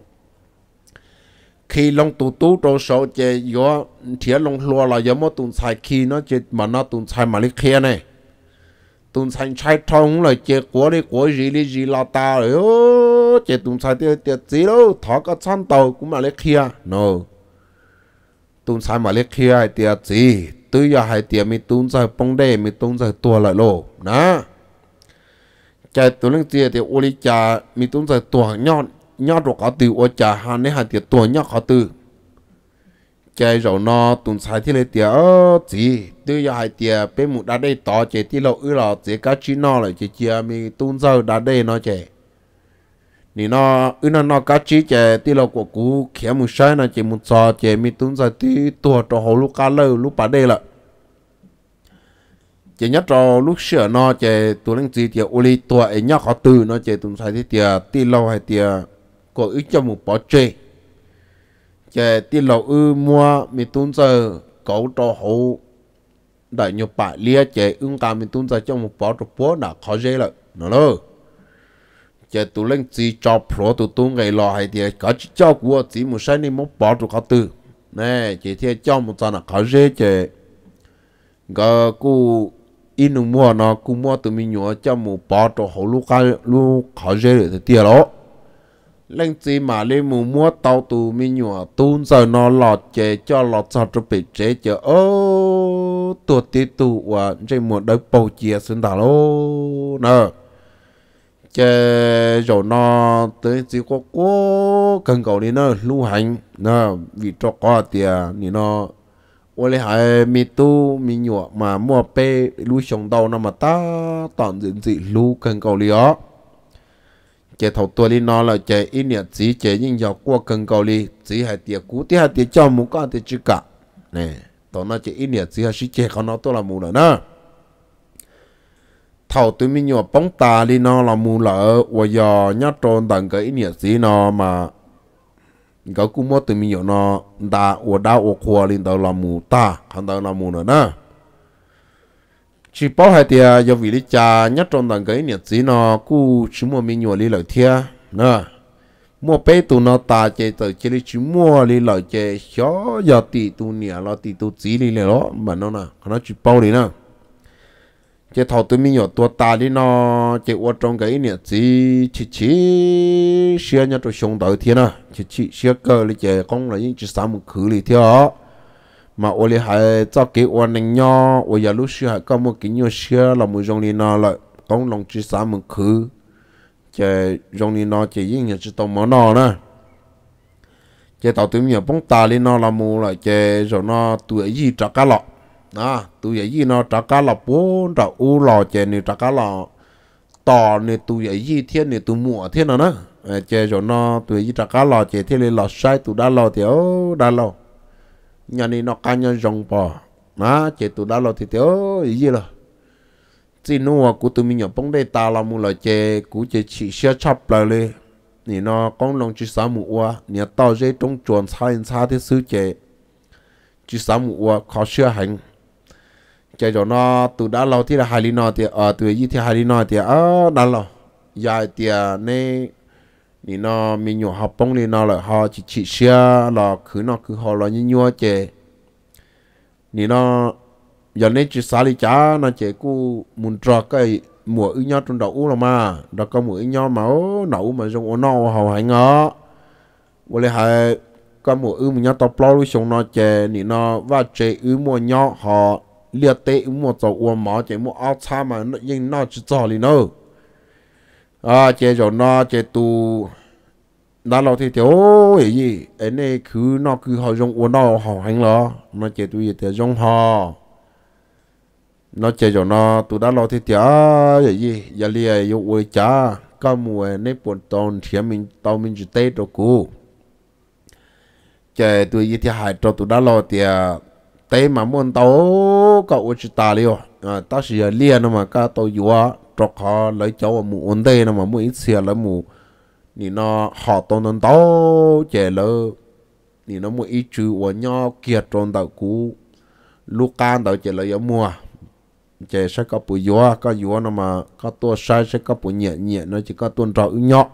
khi lông tụ tú trâu sổ chế gió thiệt lông lúa là gió mất tụng xài khi nó chế mà nó tụng xài mà lấy này tụng thành trai thông là chế của đi của gì đi gì là ta rồi ô chế tụng thành tiêu tiêu gì đâu thọ có chăn tàu cũng mà lấy kia no tụng thành mà lấy kia tiêu gì tôi giờ hai tiêu mi tụng thành bông đê mi tụng thành tua lại lô nè chạy tụng lên tiêu tiêu ô đi chả mi tụng thành tua nhọn nhọn rồi có từ ô chả hàng này hàng tiêu tua nhọn có từ chơi rầu no tụn sai thì lấy tiền ơ chị tôi giờ hai tiền bên một đá đây to chơi thì lâu ư là chỉ cá chi no lại chơi chia mi tụn giờ đá đây nó chơi nị nó ư nó nó cá chi chơi thì lâu của cú khía một sai nó chơi một trò chơi mi tụn giờ thì tua cho hồ lúc cá lâu lúc bà đây là chỉ nhất trò lúc sửa nó chơi tụi đang gì thì uli tua ấy nhóc họ từ nó chơi tụn sai thì tiền thì lâu hai tiền có ư cho một bỏ chơi chế ti lầu ư mua mi tún giờ cấu trò hồ đại nhiều bà lia chế ưng cả mi tún giờ trong một bó trò bó đã khó dễ lại nó lơ chế tụ lên chỉ cho pro tụ tụ ngày lò hay thì có chỉ cho của chỉ một sai nên một bó trò khó từ nè chế thì cho một giờ là khó dễ chế gà cụ in mua nó cụ mua từ mi nhớ cho một bó trò hồ lúc ca lúc khó dễ được thì tiền đó lên chỉ mà lên mù mua tàu tù mi nhủa tuôn giờ nó lọt chè cho lọt sao cho bị chế chờ ô tuột tí tù à trên một đôi bầu chia xin đà lô nè chè rồi nó tới chỉ có cố cần cầu đi nó lưu hành nè vì cho có tiền thì nó ô lê hai mi tu mi nhủa mà mua pe lưu sống tàu nó mà ta toàn diện gì lưu cần cầu đi đó chế thầu tua đi nó là chế ít nhất, chỉ chế những dọc qua cần cầu đi chỉ hai tiệt cú tiệt hai tiệt cho mũ con tiệt chữ cả nè tao nó chế ít nhất, chỉ hai chế con nó tôi là mù nữa nè thầu tôi mình nhỏ bóng tà đi nó là mù lợ và giờ nhá tròn tận cái ít nhất chỉ nó mà cái cú mua tụi mình nhỏ nó đã và đã và khoa lên tao là mù ta không tao là mù nữa nè chỉ bảo hai tia giờ vì lý cha nhất trong đàn cái nhiệt gì nó cú chỉ mua mình nhồi lý lợi thia nè mua bé tụ nó ta chơi tờ chơi lý chỉ mua lý lợi chơi xó giờ tỷ tụ nhà lo tỷ tụ chỉ lý lợi đó mà nó nè nó chỉ bảo lý nè chơi thầu tụi mình nhồi tua ta lý nó chơi qua trong cái nhiệt gì chỉ chỉ xia nhất trong xung đầu thia nè chỉ chỉ xia cơ lý chơi con là những chỉ sáu một khử lý thia mà ô li hai cho cái ô nành nho ô giờ lúc xưa có một cái nho xưa là một dòng li nó lại công lòng chỉ xã một khứ chơi dòng li nó chỉ riêng nhà chỉ tông mỏ nó nè chơi tàu tiếng nhà bóng ta li nó là một lại chơi rồi nó tuổi gì trả cá lọ à tuổi gì nó trả cá lọ bốn trả u lọ chơi nè trả cá lọ tò nè tuổi gì thiên nè tuổi mùa thiên nào nè ờ, chơi rồi nó tuổi gì trả cá lọ chơi thiên lên lọ sai tuổi đã lọ thì ô đã lọ nhà này nó cá nhân rong bò mà chế tụ đã lo thì thiếu gì gì lo, à, chỉ nuo của tụi mình nhập bông đây ta là một lại chế của chế chỉ xe chắp lại đi nhà nó con lòng chỉ sáu mũ qua nè à tao dễ trong chuồng sai sai thế xứ chế chỉ sáu mũ qua khó sửa hành chế cho nó tụi đã lo thì là hai lý nó thì ở ờ, tụi gì thì hai lý nó thì ở đã lo dài dạ, thì nè nị nó mi nhổ học bông nị nó là họ chỉ chỉ xia là cứ nó cứ họ là như nhua chè nị nó giờ nên chỉ xả đi chả nó chè cú muốn trọ cái mùa ưu nhau trong đầu là mà đó có mùa ư nhau mà ô nấu mà dùng ô nâu hầu hành ngó vậy là có mùa ưu mình nhau tập lo luôn xong nó chè nị nó và chè ưu mùa nhau họ liệt tệ ưu mùa tàu uống máu chè mùa áo xa mà nó nhưng nó chỉ cho đi nó à chế rồi nó chế tu đã lâu thì tiểu gì anh ấy cứ nó cứ họ dùng uống nó họ hành lo nó chế tu gì thì dùng họ nó chế rồi nó tu đã lâu thì tiểu à, gì giờ liền yêu uống cha có mùa nếp buồn tòn thì mình tao mình chỉ tết đồ cũ chế tu gì thì hại cho tu đã lâu thì à, tết mà muốn tao cậu chỉ ta liền à ta chỉ ờ, liên nó mà cả tôi vừa trọc họ lấy cháu mù ổn đây nó mà mù ít xe lấy mù thì nó họ tôn tôn tố trẻ lơ thì nó mù ít chữ của nhau kiệt tròn đầu cú lúc can đầu trẻ lơ yếu mùa trẻ sẽ có bụi vừa có vừa nó mà có tua sai sẽ có bụi nhẹ nhẹ nó chỉ có tuôn trọ ứng nhọ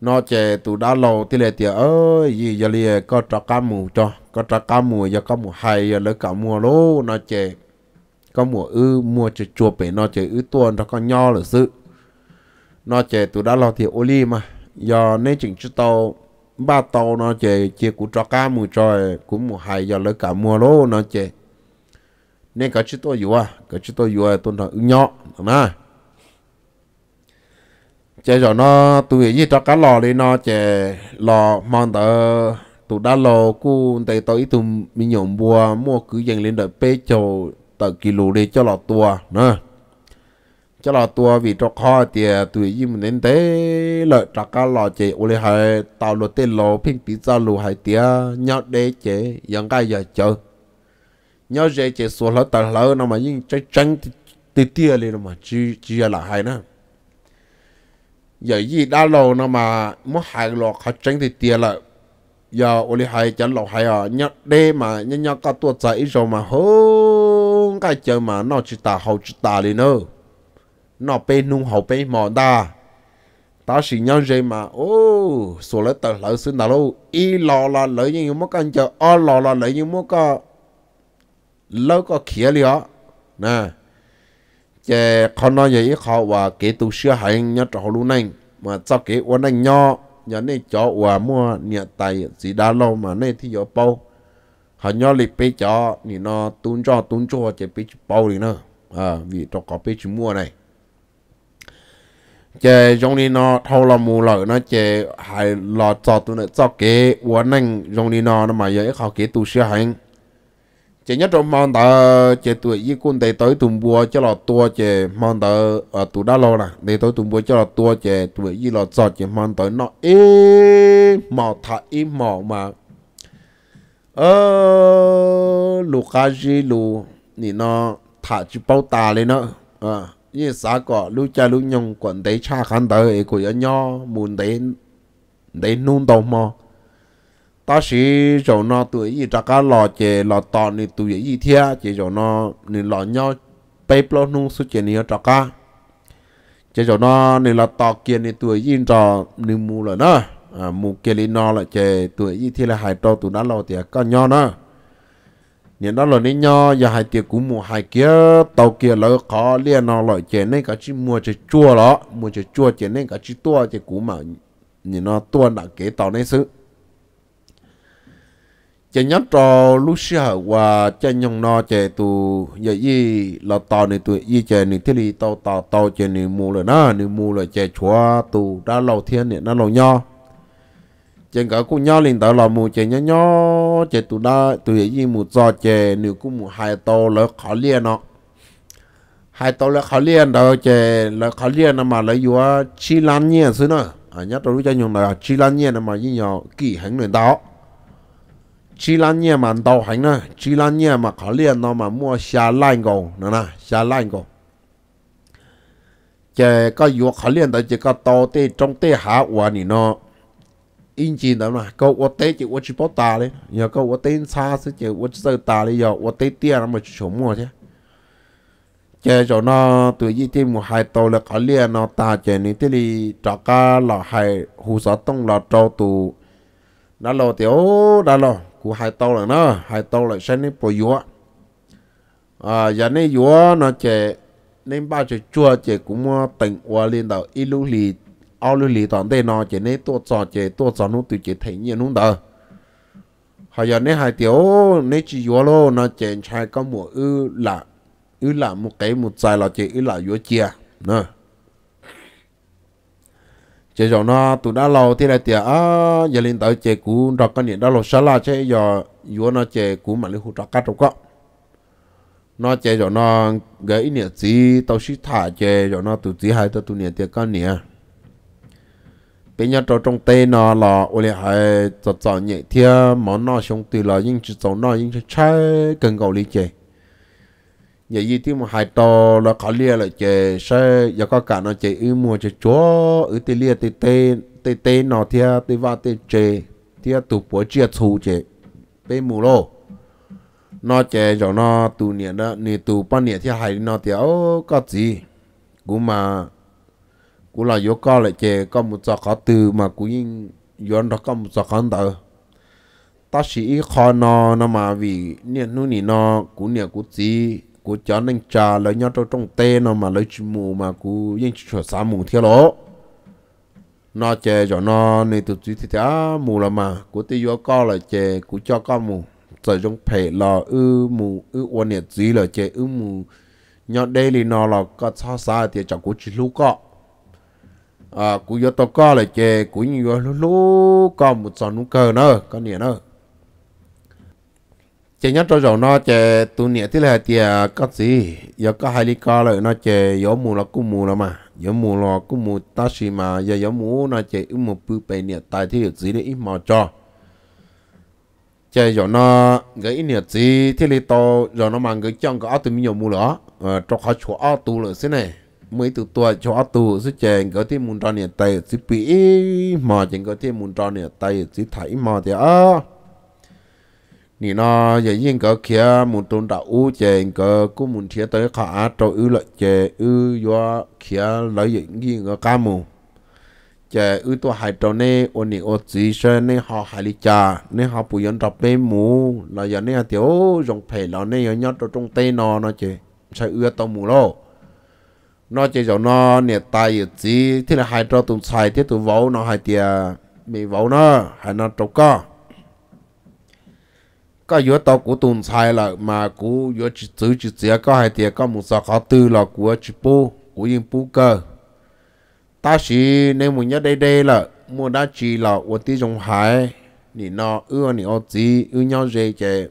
nó trẻ từ đã lâu thì lệ tiệt ơi gì giờ lìa có trọ cá mù cho có trọ cá mù giờ có mù hay giờ lỡ cá mùa luôn, nó trẻ có mùa ư mùa chơi chùa bể nó chơi ư tuần nó con nho là sự nó chơi tụi đã lo thì ô li mà do nên chỉnh chút tàu ba tàu nó chơi chia cú trò cá mùa trời cũng mùa hai do lấy cả mùa lô nó chơi nên có chút tôi vừa à, có chút tôi vừa tôi nói nhỏ nè chơi rồi nó tụi gì trò cá lò đi nó chơi lò mang tờ tụi đã lò cu tại tôi tụi mình nhộn bùa mua cứ dành lên đợi pê chầu tờ kỷ lù đi cho lọ tua nè cho lọ tua vì cho kho thì à, tụi mình nên thế lợi trả cả lọ chế ô lê hay tao lô tên lô phim tí ra lù hay tía nhau đế chế yang cái giờ chờ nhau dễ chế xuống lỡ tờ lỡ nó mà nhưng trái trắng tí tía lên mà chỉ chỉ là hay nè giờ gì đã lâu nó mà mất hai lọ khó tránh thì tía lại giờ ôi hai chân lộc hai à nhớ đê mà nhớ nhớ cả tua trái rồi mà hông cái chơi mà nó chỉ ta hậu chỉ ta đi nữa nó bên nung hậu bên mòn ta ta chỉ nhớ gì mà ô số lấy tờ lỡ xin nào luôn y lò là lỡ như mất cái chờ o lò là lỡ như mất có, lỡ có kia liền nè chè con nói vậy khó và kế tu xưa hành nhớ trò luôn này mà cho kế uốn anh nhau giờ này cho hòa mua nhà tài gì đã lâu mà này thì giờ bao họ nhớ lịch bây cho thì nó tuôn cho tuôn cho chỉ bây bao đi nữa à vì cho có bây mua này chế trong đi nó thâu là mù lợi nó chế hay lo cho tụi nó cho kế uốn anh trong đi nó nó mà giờ khó kế tu sửa hành chỉ nhất trong mang tờ chỉ tuổi y quân để tới tùng bùa cho là tua chỉ mang tờ ở tù đa lô nè để tới tùng bùa cho là tua chỉ tuổi y là giọt chỉ mang tới nó ê mỏ thà ý mỏ mà ờ lù cá gì lù nị nó thả chỉ bao ta lên nó à ờ, như xã cọ lù cha lù nhung quần đấy cha khăn tờ ấy của nhau muốn đấy đấy nung đầu mò ta sĩ cho nó tuổi gì ra cá lò chè lò tọ nè tuổi gì thia chỉ rồi nó nè lò nhau bay plo nung su chè nè ra cá chỉ rồi nó nè lò tọ kia nè tuổi gì cho nè mù rồi nó à mù kia lên nó là chè tuổi gì thia là hải trâu tuổi nó lò thì có nhau nó nên đó là nên nhau giờ hải tiệc cũng mù hải kia tàu kia lỡ khó liền nó lọ chè nên cả chỉ mua chè chua đó mua chè chua chè nên cả chỉ tua chè cũ mà nhìn nó tua đã kế tàu nên sự chè nhát trò lúc xưa và chè nhông nọ chè tù giờ gì là tao này tù gì chè này thế thì tao tao tao chè này mù rồi na này mù rồi chè chúa tù đã lâu thiên này nó lâu nhau chè cả cụ nhau liền tao là mù chè nhau nhau chè tù đã tù giờ dạ gì mù cho chè này cụ mù hai tao lỡ khó liên nọ hai tao lỡ khó liên đó chè lỡ khó liền mà lấy vua chi lan nhẹ xứ nữa à nhát trò lúc chè nhông là chi lan nhẹ mà như nhau kỳ hẳn người tao chỉ là nhẹ mà đầu hành nè chỉ là nhẹ mà khó liền nó mà mua xa lạnh ngầu nè nè xa lại ngầu chè có yếu khó liền đó chỉ có to tê trong tê hạ quả nỉ nó in chỉ đó mà có ô tê chỉ ô chỉ bó tà đấy nhờ câu ô tê xa sẽ chỉ ô chỉ sơ tà đấy giờ ô tê tia nó mà chỉ chống mua chứ chè cho nó tự nhiên thêm một hai tàu là khó liền nó tà chè này thế thì cho cá là hai hù sọ tông là trâu tù đã lo tiểu đã lo của hai tàu là nó hai tàu là sẽ nên bỏ yếu à giờ này yếu nó chè nên ba chè chua chè cũng ờ, tỉnh qua lên đầu ít lúc lì ao lúc lì toàn thế nó chè nên tua trò chè tua trò nó từ chè thấy nhiều nó đó họ giờ này hai tiểu này chỉ yếu lo nó chè trai có mùa ư là ư là một cái một dài là chè ư là yếu chia nè chế rồi nó tụi đã lâu thì là tiệt á giờ lên tới chế cũ đọc cái niệm đã lâu sáu là chế giờ vua nó chế cũ mà lấy hụt đọc cắt đâu có nó chế rồi nó gãy niệm gì tao xí thả chế rồi nó tụi gì hay tao tụi niệm tiệt cái niệm bây giờ trong trong tây nó là ô lẽ hay cho cho nhẹ thia món nó xong từ là những chữ cháu nó những chữ trái cần cầu lý chế nhà gì tí mà hai to là khó lia là chè xe giờ có cả nó chè ư mua chè chúa ư tê lia tê tê tê tê nó thia tê va tê chè thia tụ bố chia thù chè bê mù lô nó chè cho nó tụ nè đó nì tụ bao nè thia hai nó thia ô có gì cũng mà cũng là vô co lại chè có một giọt khó từ mà cũng yên yon đó có một giọt khó tờ ta chỉ khó nó nó mà vì nè nu nè nó cũng nè cũng gì cú chó nên trà lấy nhau trong trong tê nó mà lấy mù mà cú yên chỉ cho mù theo lỗ nó chè cho nó nên tụt chỉ thì á mù là mà cú tí vô co là chè cú cho co mù rồi trong phê lò ư mù ư uốn nhiệt gì là chè ư mù nhỏ đây thì nó là có xa xa thì chẳng cú chỉ lú co à cú vô to co là chè cú lú lú co một sòn núng cờ nữa con nhỉ nữa chị nhớ cho rồi nó chè tụ nhẹ thế là thì có gì giờ có hai ly co rồi nó chè gió mù là cũng mù rồi mà gió mù là cũng mù ta xì mà giờ gió mù nó chè ưu một bự bề nhẹ tại thì được gì để ít mò cho chè giờ nó cái ít gì thế là to giờ nó mang cái chân cái áo từ mình mù lỏ cho họ chỗ áo tụ rồi thế này mấy tụ tua chỗ áo tụ sẽ chè cái thêm muốn tròn nhẹ tại chỉ bị mò chè cái thêm muốn tròn nhẹ tại chỉ thấy mò thì à nó muốn muốn cũng tới khả trâu do 你那也应该看木东大乌节，应该古木天在看找乌了节，乌要看来也应该干木。节乌多海找呢，我你我自身呢好海里家，呢好不用找白木，来也呢条用皮了呢，要要到中地呢那节，才乌到木喽。nó chỉ cho nó nè tay gì chỉ thế là hai trâu tụng xài thế tụng vấu nó hai tiề mì vấu nó hai nó trâu co có yếu tố của tồn tại là mà của yếu chỉ chữ chỉ chỉ có hai tiền có một số khó tư là của chỉ bù của yên bù cơ ta chỉ nên muốn nhớ đây đây là mua đã chỉ là của tí trong hải thì nó ưa thì ở gì ưa nhau dễ chế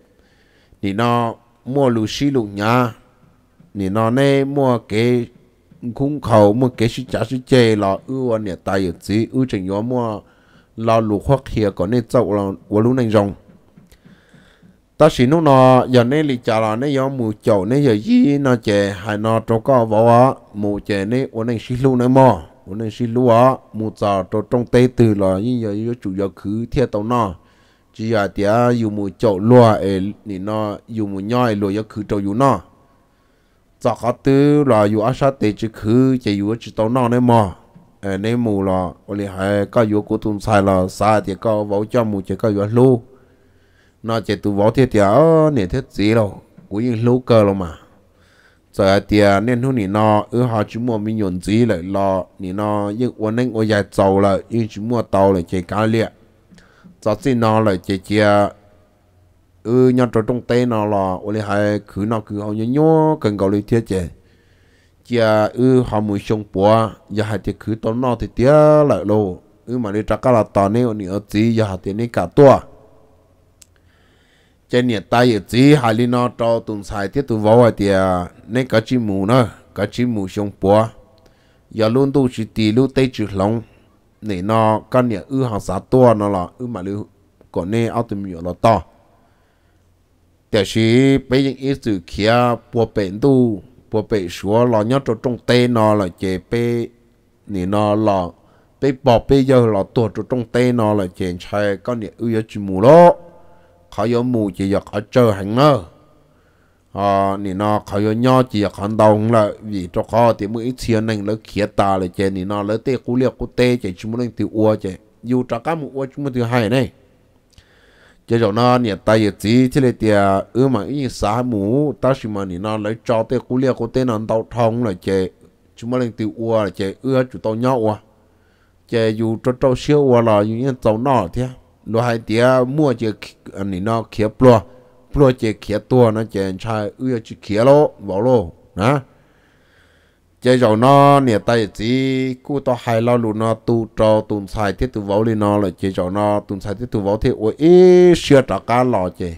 thì nó mua lù xí lù nhá, thì nó nên mua cái khung khẩu mua cái sự trả sự chế là ưa thì tại gì ưa chừng yếu mua là lù hoặc hiệp còn nên chậu là của lũ này rồng ta chỉ nó nó giờ này lì chả là nên giờ mù chậu nên giờ gì nó chè hay nó trâu có vỏ á mù chè nên uống nên xí lu nữa mò uống nên xí lu á mù chả trâu trong tê từ là như giờ như chủ giờ cứ thiệt tàu nó chỉ giờ thì á dù mù chậu lúa ấy nên nó dù mù nhoi lúa giờ cứ trâu dù nó chả có từ là dù á sát tê chỉ cứ chỉ dù chỉ tàu nó nữa mò nên mù là uống hay có dù cố tụng sai là sai thì có vỏ cho mù chỉ có dù lu nó chỉ tụ võ thiết tiểu nè thiết gì đâu cũng như lâu cơ rồi mà giờ thì à, nên hôm nay nó ở họ chỉ mua mình nhổn gì lại lo nè nó nhưng quân anh ở dài giàu lại nhưng chỉ mua tàu lại chỉ cá liệt cho nên nó lại chỉ chỉ ở nhà trò trong tay nó là ở đây hai cứ nó cứ họ nhớ nhau cần cầu lý thiết chứ chỉ ở họ muốn sống bùa giờ hai thì cứ tao nó thì tiếc lại lo ở mà đi trả cả là tao này ở nhà gì giờ hai thì này cả tua trên nhà tay ở dưới hai lý nó cho tuần sai thiết tu vào thì à nên cái chỉ mù nó cái chỉ mù xong bùa giờ luôn tu chỉ tì luôn tây chữ long, này nó cái nhà ư hàng xã tua nó là ư mà lưu còn nên ao tụi mình là nhớ cho cho tây tây là là, là là bỏ giờ cái này ư mù lo khó yếu mù chỉ giờ khó chờ hành ngơ à nị nó khó yếu nhau chỉ giờ khó đầu là vì cho kho thì mới xiên anh lỡ khía ta là chè nị nó lỡ tê cú liệt cú tê chè chúng mình tiêu uo chè dù cho các mụ uo chúng mình tiêu hay này chè rồi nó nị ta giờ chỉ chỉ là tia ư mà ý xã mù ta chỉ mà nị nó lỡ cho tê cú liệt cú tê nó đau thông là chè chúng mình tiêu uo là chè ưa chủ tao nhau uo chè dù cho trâu siêu uo là như tao nọ thế nó hai tía mua chơi anh này nó khía plua plua chơi khía tua nó chơi trai ưa chơi khía lô bảo lô nè chơi rồi nó nè tay chỉ cú to hai lo lù nó tu trò tu sai thiết tu vỗ lên nó là chơi rồi nó tu sai thiết tu vỗ thiết ôi ý xưa trả cá lò chơi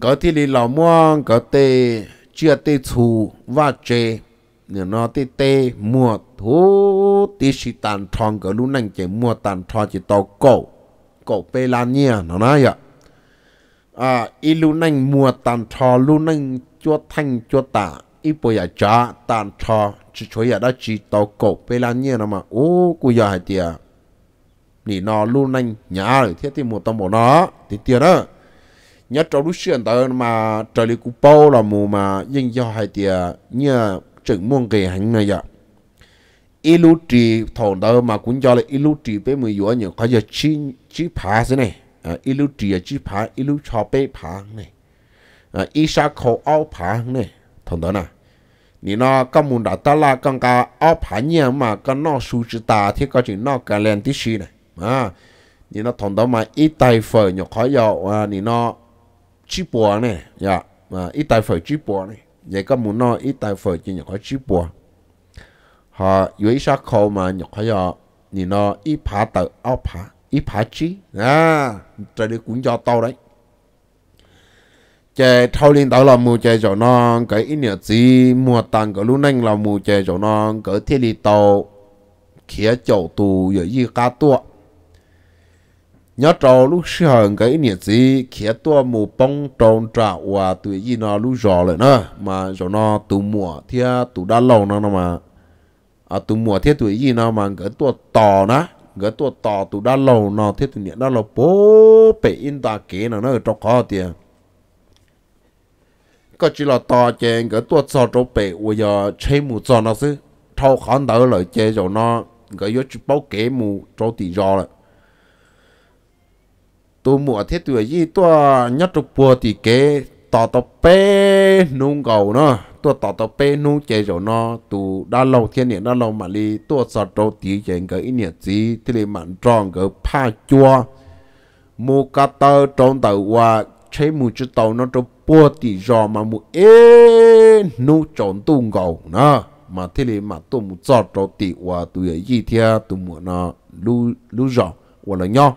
cái thì lì lò mua cái tê chia tê chu và chơi nếu nó tê tê mua thú tí sĩ tàn thong cỡ lúc nành chế mua tàn thong chỉ tàu cổ cổ bê lan nha nó nói ạ à y lúc nành mua tàn thong lúc nành chua thanh chua tả y bộ ya chá tàn thong chỉ chối ya đã chỉ tàu cổ bê lan nha nó mà ô cú ya hai tìa nỉ nó lúc nành nhá rồi thiết thì mua tàu bộ nó thì tìa đó nhớ trâu lúc xuyên tàu mà trời lý cú bâu là mù mà nhưng do hai tìa như chừng muôn kỳ hành này giờ ilu trì thổ đó mà cũng cho là ilu trì bé mười yếu nhỉ có giờ chi chi phá thế này à ilu trì à chi phá ilu cho bé phá này à isa khổ áo phá này thổ đó nó nó nó đã đó là áo phá mà mà ta thì chuyện này, này, à, à, giờ, chi dạ, à, chi bò bò này vậy có muốn nói ít tài phở chỉ nhập khói chữ bùa họ dưới sao khâu mà nhập khói họ thì nó ít phá tờ áo phá ít phá chí à trời đi cũng cho tao đấy chè thâu lên đó là mù chè chỗ non cái ít nhiều gì mùa tàn cái lúc nanh là mù chè chỗ non cái thiết đi tàu khía chỗ tù dưới gì cá tuột nhớ trâu lúc sinh sáng cái nhiệt gì kia tua mù bông tròn trà và tụi gì nó lúc rõ rồi nữa mà rồi nó tụ mùa thì tụ đã lâu nó mà à tụ mùa thì tụi gì nó mà cái tua tò nó cái tua tò tụ đã lâu nó thì tụi nhiệt đó là bố bể in ta kế nó nó ở trong khó tiền có chỉ là tò chèn cái tua cho chỗ bể bây giờ chơi mù cho nó chứ thâu khó đỡ lại chơi rồi nó cái yếu chỉ bao kế mù chỗ thì rõ rồi tôi mua thế tuổi gì tôi nhất trong bùa thì kế tỏ tỏ bê nung cầu nó tôi tỏ tỏ bê nung chế rồi nó tu đã lâu thiên niệm đã lâu mà đi tôi sợ trâu tí chế cái ý niệm gì thì là mặn tròn cái pha chua mua cá tơ trong tàu qua chế mua chút tàu nó trong bùa thì rò mà mua ê nung tròn tung cầu nó mà thế là mà tôi muốn sợ trâu tí qua tôi gì thì tôi muốn nó lưu lưu rồi hoặc là nhau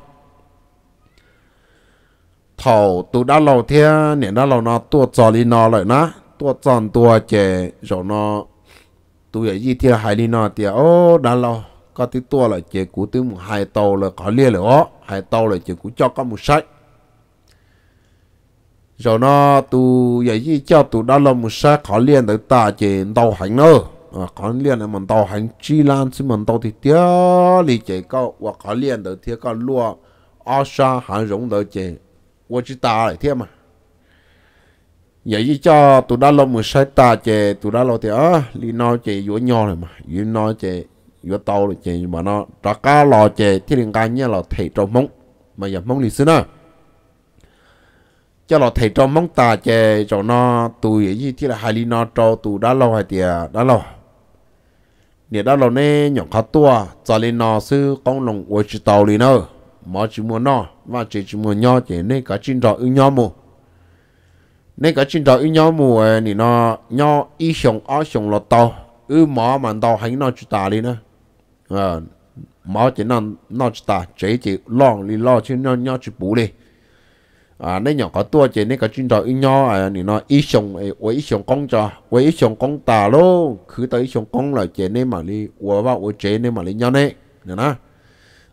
thầu tụ đã lâu thế nè đã lâu nó tua cho đi nó lại nó tua tròn tua chè rồi nó tụ vậy gì thế hai đi nó thì ô đã lâu có tí tua lại chè cú tí một hai tàu là có liên là ó hai tàu là chè cú cho có một sách rồi nó tụ vậy gì cho tụ đã lâu một sách có liên tới ta chè tàu hành nữa à ờ, có liền là mình tàu hành chi lan chứ mình tàu thì tiếc lì chè có hoặc có liên tới thiệt có lúa ở xa hàng rộng tới chè 我只打了天嘛。giờ chỉ à? cho tụi đã lâu mười sáu ta chè tụi đã lâu thì á li chè vua nho rồi mà vua chè vua tàu rồi chè mà nó trả lò chè thì liền nhá lò thầy trâu mông mà giờ mông li xưa nữa cho lò thầy trâu mông ta chè cho nó tụi vậy gì thì là hai li trâu tụi đã lâu hay thì à, đã lâu nè đã lâu nè nhỏ khó tua cho li sư con lòng vua chỉ mà chỉ muốn nó và chỉ chỉ mua nhau chỉ nên cái chuyện đó ưng nhau mù nên cái chuyện đó ưng nhau mù thì ờ, nó nhau ít sống ở sống là tàu ư mà mà tàu hay nó chúng ta đi nữa à mà chỉ nó nó chúng ta chỉ chỉ lòng đi lo chứ nó nhau chỉ bù đi à nên nhỏ có tua chỉ nên cái chuyện đó ưng nhau à thì nó ít sống ấy ít sống công cho, ấy ít sống công tà luôn cứ tới ít sống công là chỉ nên mà đi qua vào uống chế nên mà đi nhau này nè nè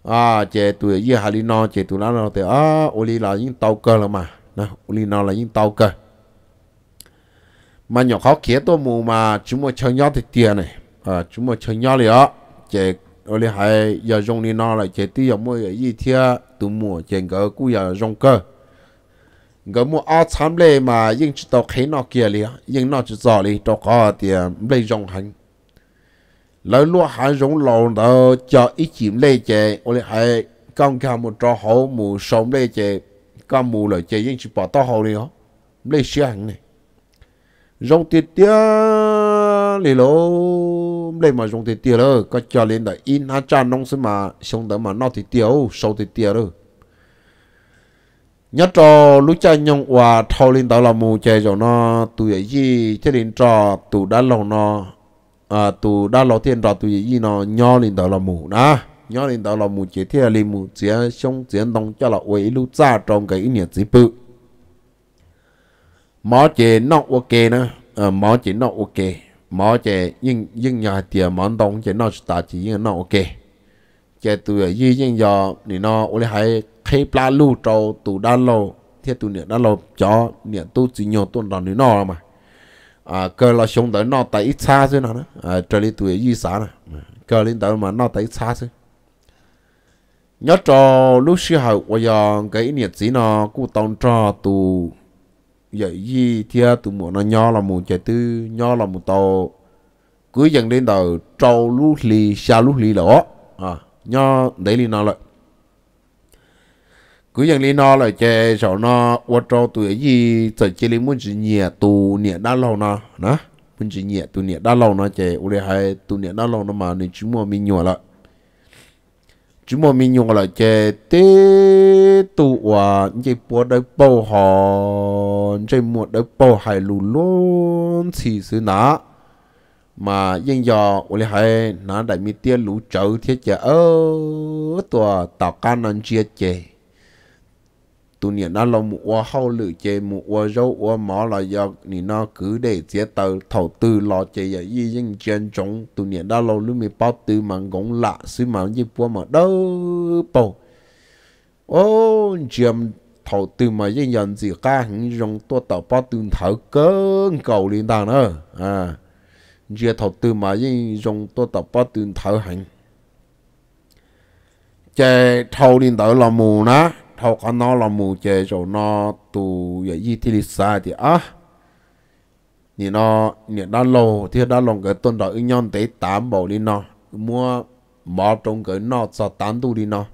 à chế tuổi y hà li no chế tuổi lá nó thì à ô là những tàu cơ là mà nè ô li nó là những tàu cơ mà nhỏ khó kia tôi mù mà chúng mà chơi nhau thì tiền này à chúng mà chơi nhau thì á chế ô li hay giờ dùng li nó là chế tí giờ mua gì thia tụi mù chế cái cú giờ dùng cơ cái mua áo xám lê mà nhưng chỉ tàu khí nó kia liền nhưng nó chỉ giỏi liền tàu có thì à, lấy dùng hành lỡ lúa hải giống lộn đó cho ít chìm lê chè ô lê hải con khá một trò hổ mù sống lê chè con mù lời chè nhưng chỉ bỏ to hổ đi hó lê xe hẳn này giống tiệt tía lì lỗ lê mà giống tiệt tía rồi, có cho lên đợi in hát cha nông xin mà xong đỡ mà nó tiệt tía ô sâu tiệt tía đó nhất trò lúc cha nhông hòa thâu lên đó là mù chè cho nó tụi ấy gì thế đến trò tụi đã lòng nó à ờ, tụ đã lo tiền rồi tụ gì nó nhỏ lên đó là mù na nhỏ lên đó là mù chỉ thế là mù chỉ xong chỉ đông cho là quỷ lưu xa trong cái nhà chỉ bự mỏ chỉ nó ok na à ờ, mỏ chỉ nó ok mỏ chỉ nhưng nhưng nhà tiền mỏ đông chỉ nó ta chỉ nó ok chỉ tụ gì nhưng giờ thì nó ôi hay khi pla lưu trâu tụ đã lo thế tụ nữa đã lo cho nữa tụ chỉ nhiều tuần rồi nữa nó mà à cơ là sống tới nó tới ít xa chứ nó à trở đi tuổi gì xa nè cơ lên tới mà nó tới ít xa chứ nhớ cho lúc xưa hậu bây cái nhiệt gì nó cũng tông cho tù vậy gì thì tụ muốn nó nho là một chạy tư nho là một tàu cứ dần đến đầu trâu lúc lì xa lúc lì lỗ à nho đấy lì nó lại cứ อย่างนี้นอเลยเจสอนอวัดจอตัวยี่จะเจลิมุนจีเนียตูเนี่ยด้านเรานะนะมุนจีเนียตูเนี่ยด้านเรานะเจอุเรไฮตูเนี่ยด้านเรานะมาเนี่ยจุโมมีหนัวละจุโมมีหนัวละเจเตตูว่าเจปวดได้เป่าหอนเจหมดได้เป่าหายลุล้นสีสือหนามายังยออุเรไฮนะได้มีเตี้ยหลูเจ้าเทียเจเออตัวต่อการนันเจียเจ tụ nhiên nó lo một hoa hậu lử chê một hoa rau hoa mỏ là giờ thì nó cứ để chế tờ thầu tư lo chê giờ y dân chân chống tụ nhiên nó lo lúc mình bao tư mà cũng lạ sứ mà như bố mà đâu bầu ô chìm thầu tư mà dân dân gì cả hứng rong tua tàu bao tư thở cơn cầu liên đàn nữa à giờ thầu tư mà dân rong tua tàu bao tư thở hứng chê thầu liên đỡ là mù nữa thâu có nó là mù chơi cho nó tù vậy gì thì xa thì á nhìn nó nhìn đã lâu thì đã lòng cái tuần đó ứng nhân tới tám bộ đi nó mua bỏ trong cái nó cho tám tu đi nó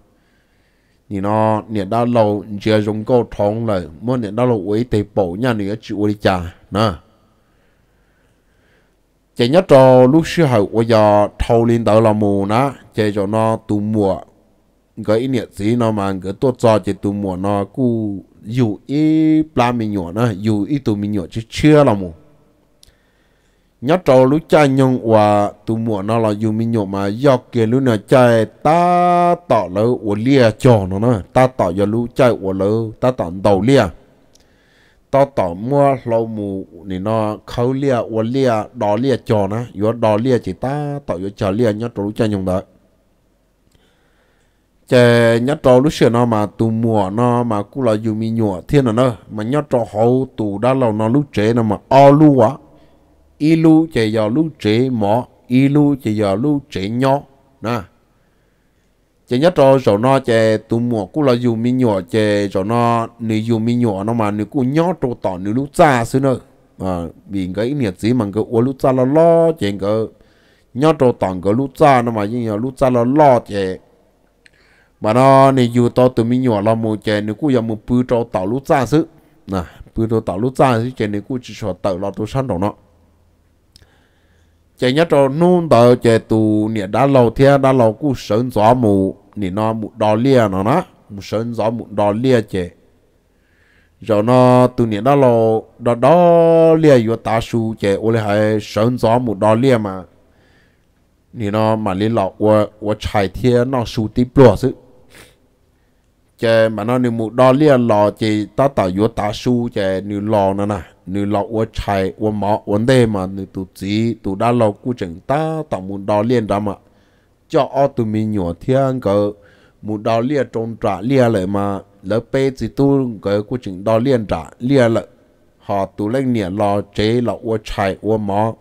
nhìn nó nhìn đã lâu chưa dùng câu thông lời mua nhìn đã lâu ấy tới bộ nhà nữa chịu đi cha nè chỉ nhất cho lúc xưa hậu bây giờ thâu lên đó là mù nó chơi cho nó tu mua cái ý niệm gì nó mà cái tốt cho chỉ tụi mùa nó cú dù ý pla mình nhỏ nó dù ý tụ mình nhỏ chứ chưa là mù nhớ trâu lúc cha nhung và tụi mùa nó là dù mình nhỏ mà do kia lúc nào chơi ta tỏ lỡ của lia cho nó nó ta tỏ do lúc chơi của lỡ ta tỏ đầu lia ta tỏ mua lâu mù thì nó khâu lia của lia đỏ lia cho nó yếu đỏ lia chỉ ta tỏ do chờ lia nhớ trâu lúc cha nhung đấy chè nhát trâu lúc xưa nó mà tù mùa nó mà cũng là dùng mi nhựa thiên là nó mà nhát trâu hậu tù đã lâu nó lúc trễ nó mà o lu quá y lu chè giờ lúc trễ mỏ y lu chè giờ lúc trễ nhỏ nè chè nhát trâu rồi nó chè tù mùa cũng là dùng mi nhựa chè rồi nó nếu dùng mi nhựa nó mà nếu cũng nhát trâu tỏ nếu lúc xa xứ nữa à vì cái nhiệt gì mà cái uống lúc xa lo lo chè cái nhát trâu tỏ cái lúc xa nó mà như giờ lúc xa lo lo chè mà nó này dù to từ mi nhỏ là một chè nếu cũng giờ một bự cho tạo lúa ra sự nè bự cho tạo lúa ra sự chè nếu cũng chỉ cho tạo là tôi sẵn đó nó chè nhớ cho nôn tờ chè tù nè đã lâu thế đã lâu cũng sớm gió mù nè nó mù đỏ lia nó nó mù sơn gió mù đỏ lia chè rồi nó từ nè đã lâu đó đó lia vừa ta su chè ô lại hay sớm gió mù đỏ lia mà nè nó mà lên lọ qua qua chạy thế nó su tiếp lúa sự chè mà nó nếu mu đo liền lò chè ta tạo vô ta su chè nếu lò nó nè nếu lò uo chai uo mỏ uo đê mà nếu tụ chỉ tụ đã lò cú chừng ta tỏ mu đo liền đó mà cho o tụ mình nhỏ thiên cơ mu đo liền trôn trả liền lại mà lỡ bê chỉ tu cỡ cú chừng đo liền trả liền lại họ tụ lên nè lò chè lò uo chai uo mỏ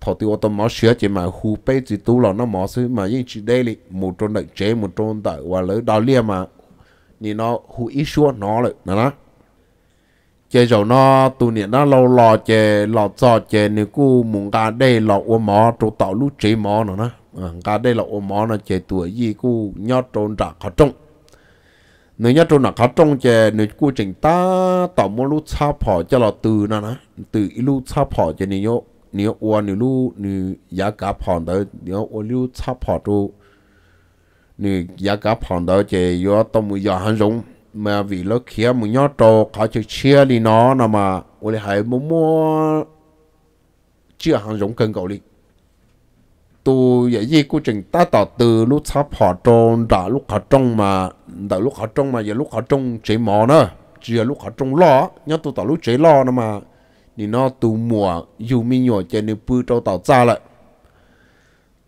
họ tiêu ô tô mỏ sửa chỉ mà khu bê chỉ tu lò nó mỏ xứ mà yên chỉ đây li một trôn đợi chế một trôn đợi và lỡ đo liền mà 你 nó hú ít xua nó rồi nè nó chế nó tụ niệm nó lâu lò chế lò cho chế nếu cú muốn cả đây lò ô mỏ trụ tạo lú chế mỏ nữa nó cả à, đây lò ô mỏ nó chế tuổi gì cú nhớ trôn trả khó trông nếu nhớ trôn là khó trông chế nếu cú chỉnh ta tạo mua lú xa phỏ cho lò từ nó nó lú xa phỏ chế nếu nếu ô nếu lú nếu giá cả phỏ tới nếu ô lú xa phỏ trụ ni giá cả phòng đó chị do tôm mùi giờ hàng rung mà vì nó kia mùi nhó trò khó chịu chia đi nó nà mà ôi lại hãy mua mua chưa hàng rung cân cầu đi tu vậy gì cô chừng ta tạo từ lúc sắp họ trôn đã lúc họ trông mà đã lúc họ trông mà giờ lúc họ trông chế mò nữa chỉ lúc họ trông lo nhớ tôi tạo lúc chế lo nà mà thì nó tu mùa dù mi nhỏ chơi nên bư trâu tạo ra lại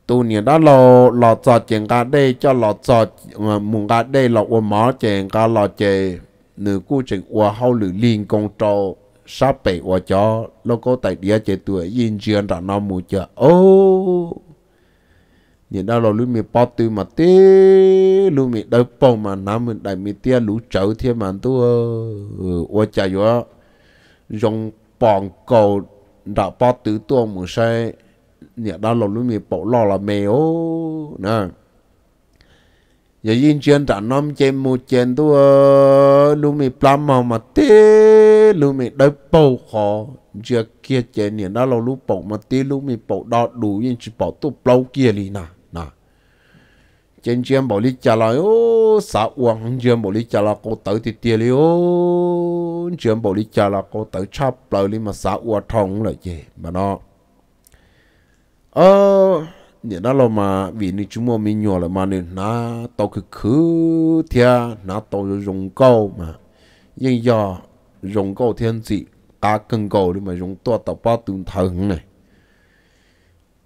tu niệm đó lo lo cho chuyện cả đây cho lo cho ờ, mùng cả đây lo ôm máu chuyện cả lo chơi nữ cô chuyện qua hậu lữ liên công trâu sắp bị qua cho nó có tại địa chế tuổi yên chuyện ra nó mù chờ ô nhìn đó là lúc mình bỏ từ mà tê lúc mình đâu bông mà nam mình đại mình tia lũ cháu thêm mà tu ô chả yo, dùng bòn cầu đã bỏ từ tua mù say nhà đó là lúc mình bỏ lo là mèo nè giờ yên chuyện trả nom chen mu chen tu lúc mình plum mà mà lúc mình đợi bầu khó giờ kia chen nhà đó là lúc bỏ mà tê lúc mình bỏ đo đủ yên chỉ bỏ tu lâu kia đi nè nè chen chen bỏ đi trả lại ô uang chen bỏ đi trả lại cô tới thì tiền đi ô chuyện bỏ đi trả lại cô tới chắp lại mà xã uang thong là gì mà nó ờ nhà đó là mà vì nên chúng mua mình nhỏ là mà nên nó tàu cứ khứ thia nó tàu dùng câu mà nhưng giờ dùng câu thiên dị ta cần cầu đi mà dùng to tàu ba tuần thần này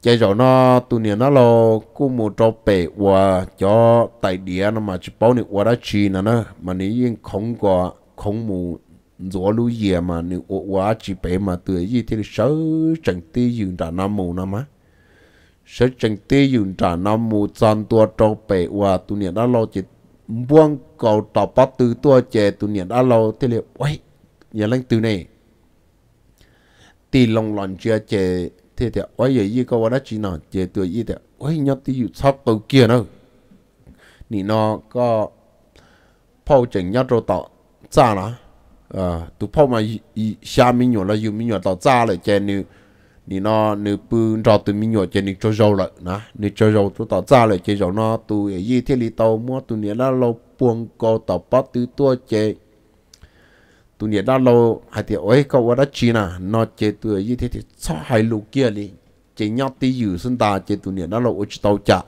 chạy rồi nó tu niệm nó lo cô một trò bể và cho tại địa nó mà chỉ bảo niệm và đã chi nó nó mà nếu yên không có không mù rõ lưu gì mà nếu và chỉ bể mà tự gì thì sớ chẳng tí dừng ra nam mù nó mà sẽ chẳng tê dùng trả năm mù chăn tua trâu bể và tụi niệm đã lo chỉ buông cầu tàu bắt từ tua chè tụi niệm đã lo thế liệu ôi nhà lãnh tư này tì lòng lòng chia chè thế thì ôi giờ gì câu đó chỉ nào chè tụi gì thì ôi nhớ tì dùng sắp cầu kia nữa nị nó có phao chỉnh nhớ rồi tàu ra nó à tụi phao mà xa mình nhỏ là dùng mình nhỏ tàu ra lại chè nữa 你那你不找对面鸟见你做肉了呐，你做肉都到炸了，这肉呢都一天里到么，都你那老半个到八都多节，都你那老还得哎个我那去呐，那这都一天天操海路 kia 哩，这鸟的有生大，这都你那老我去到家，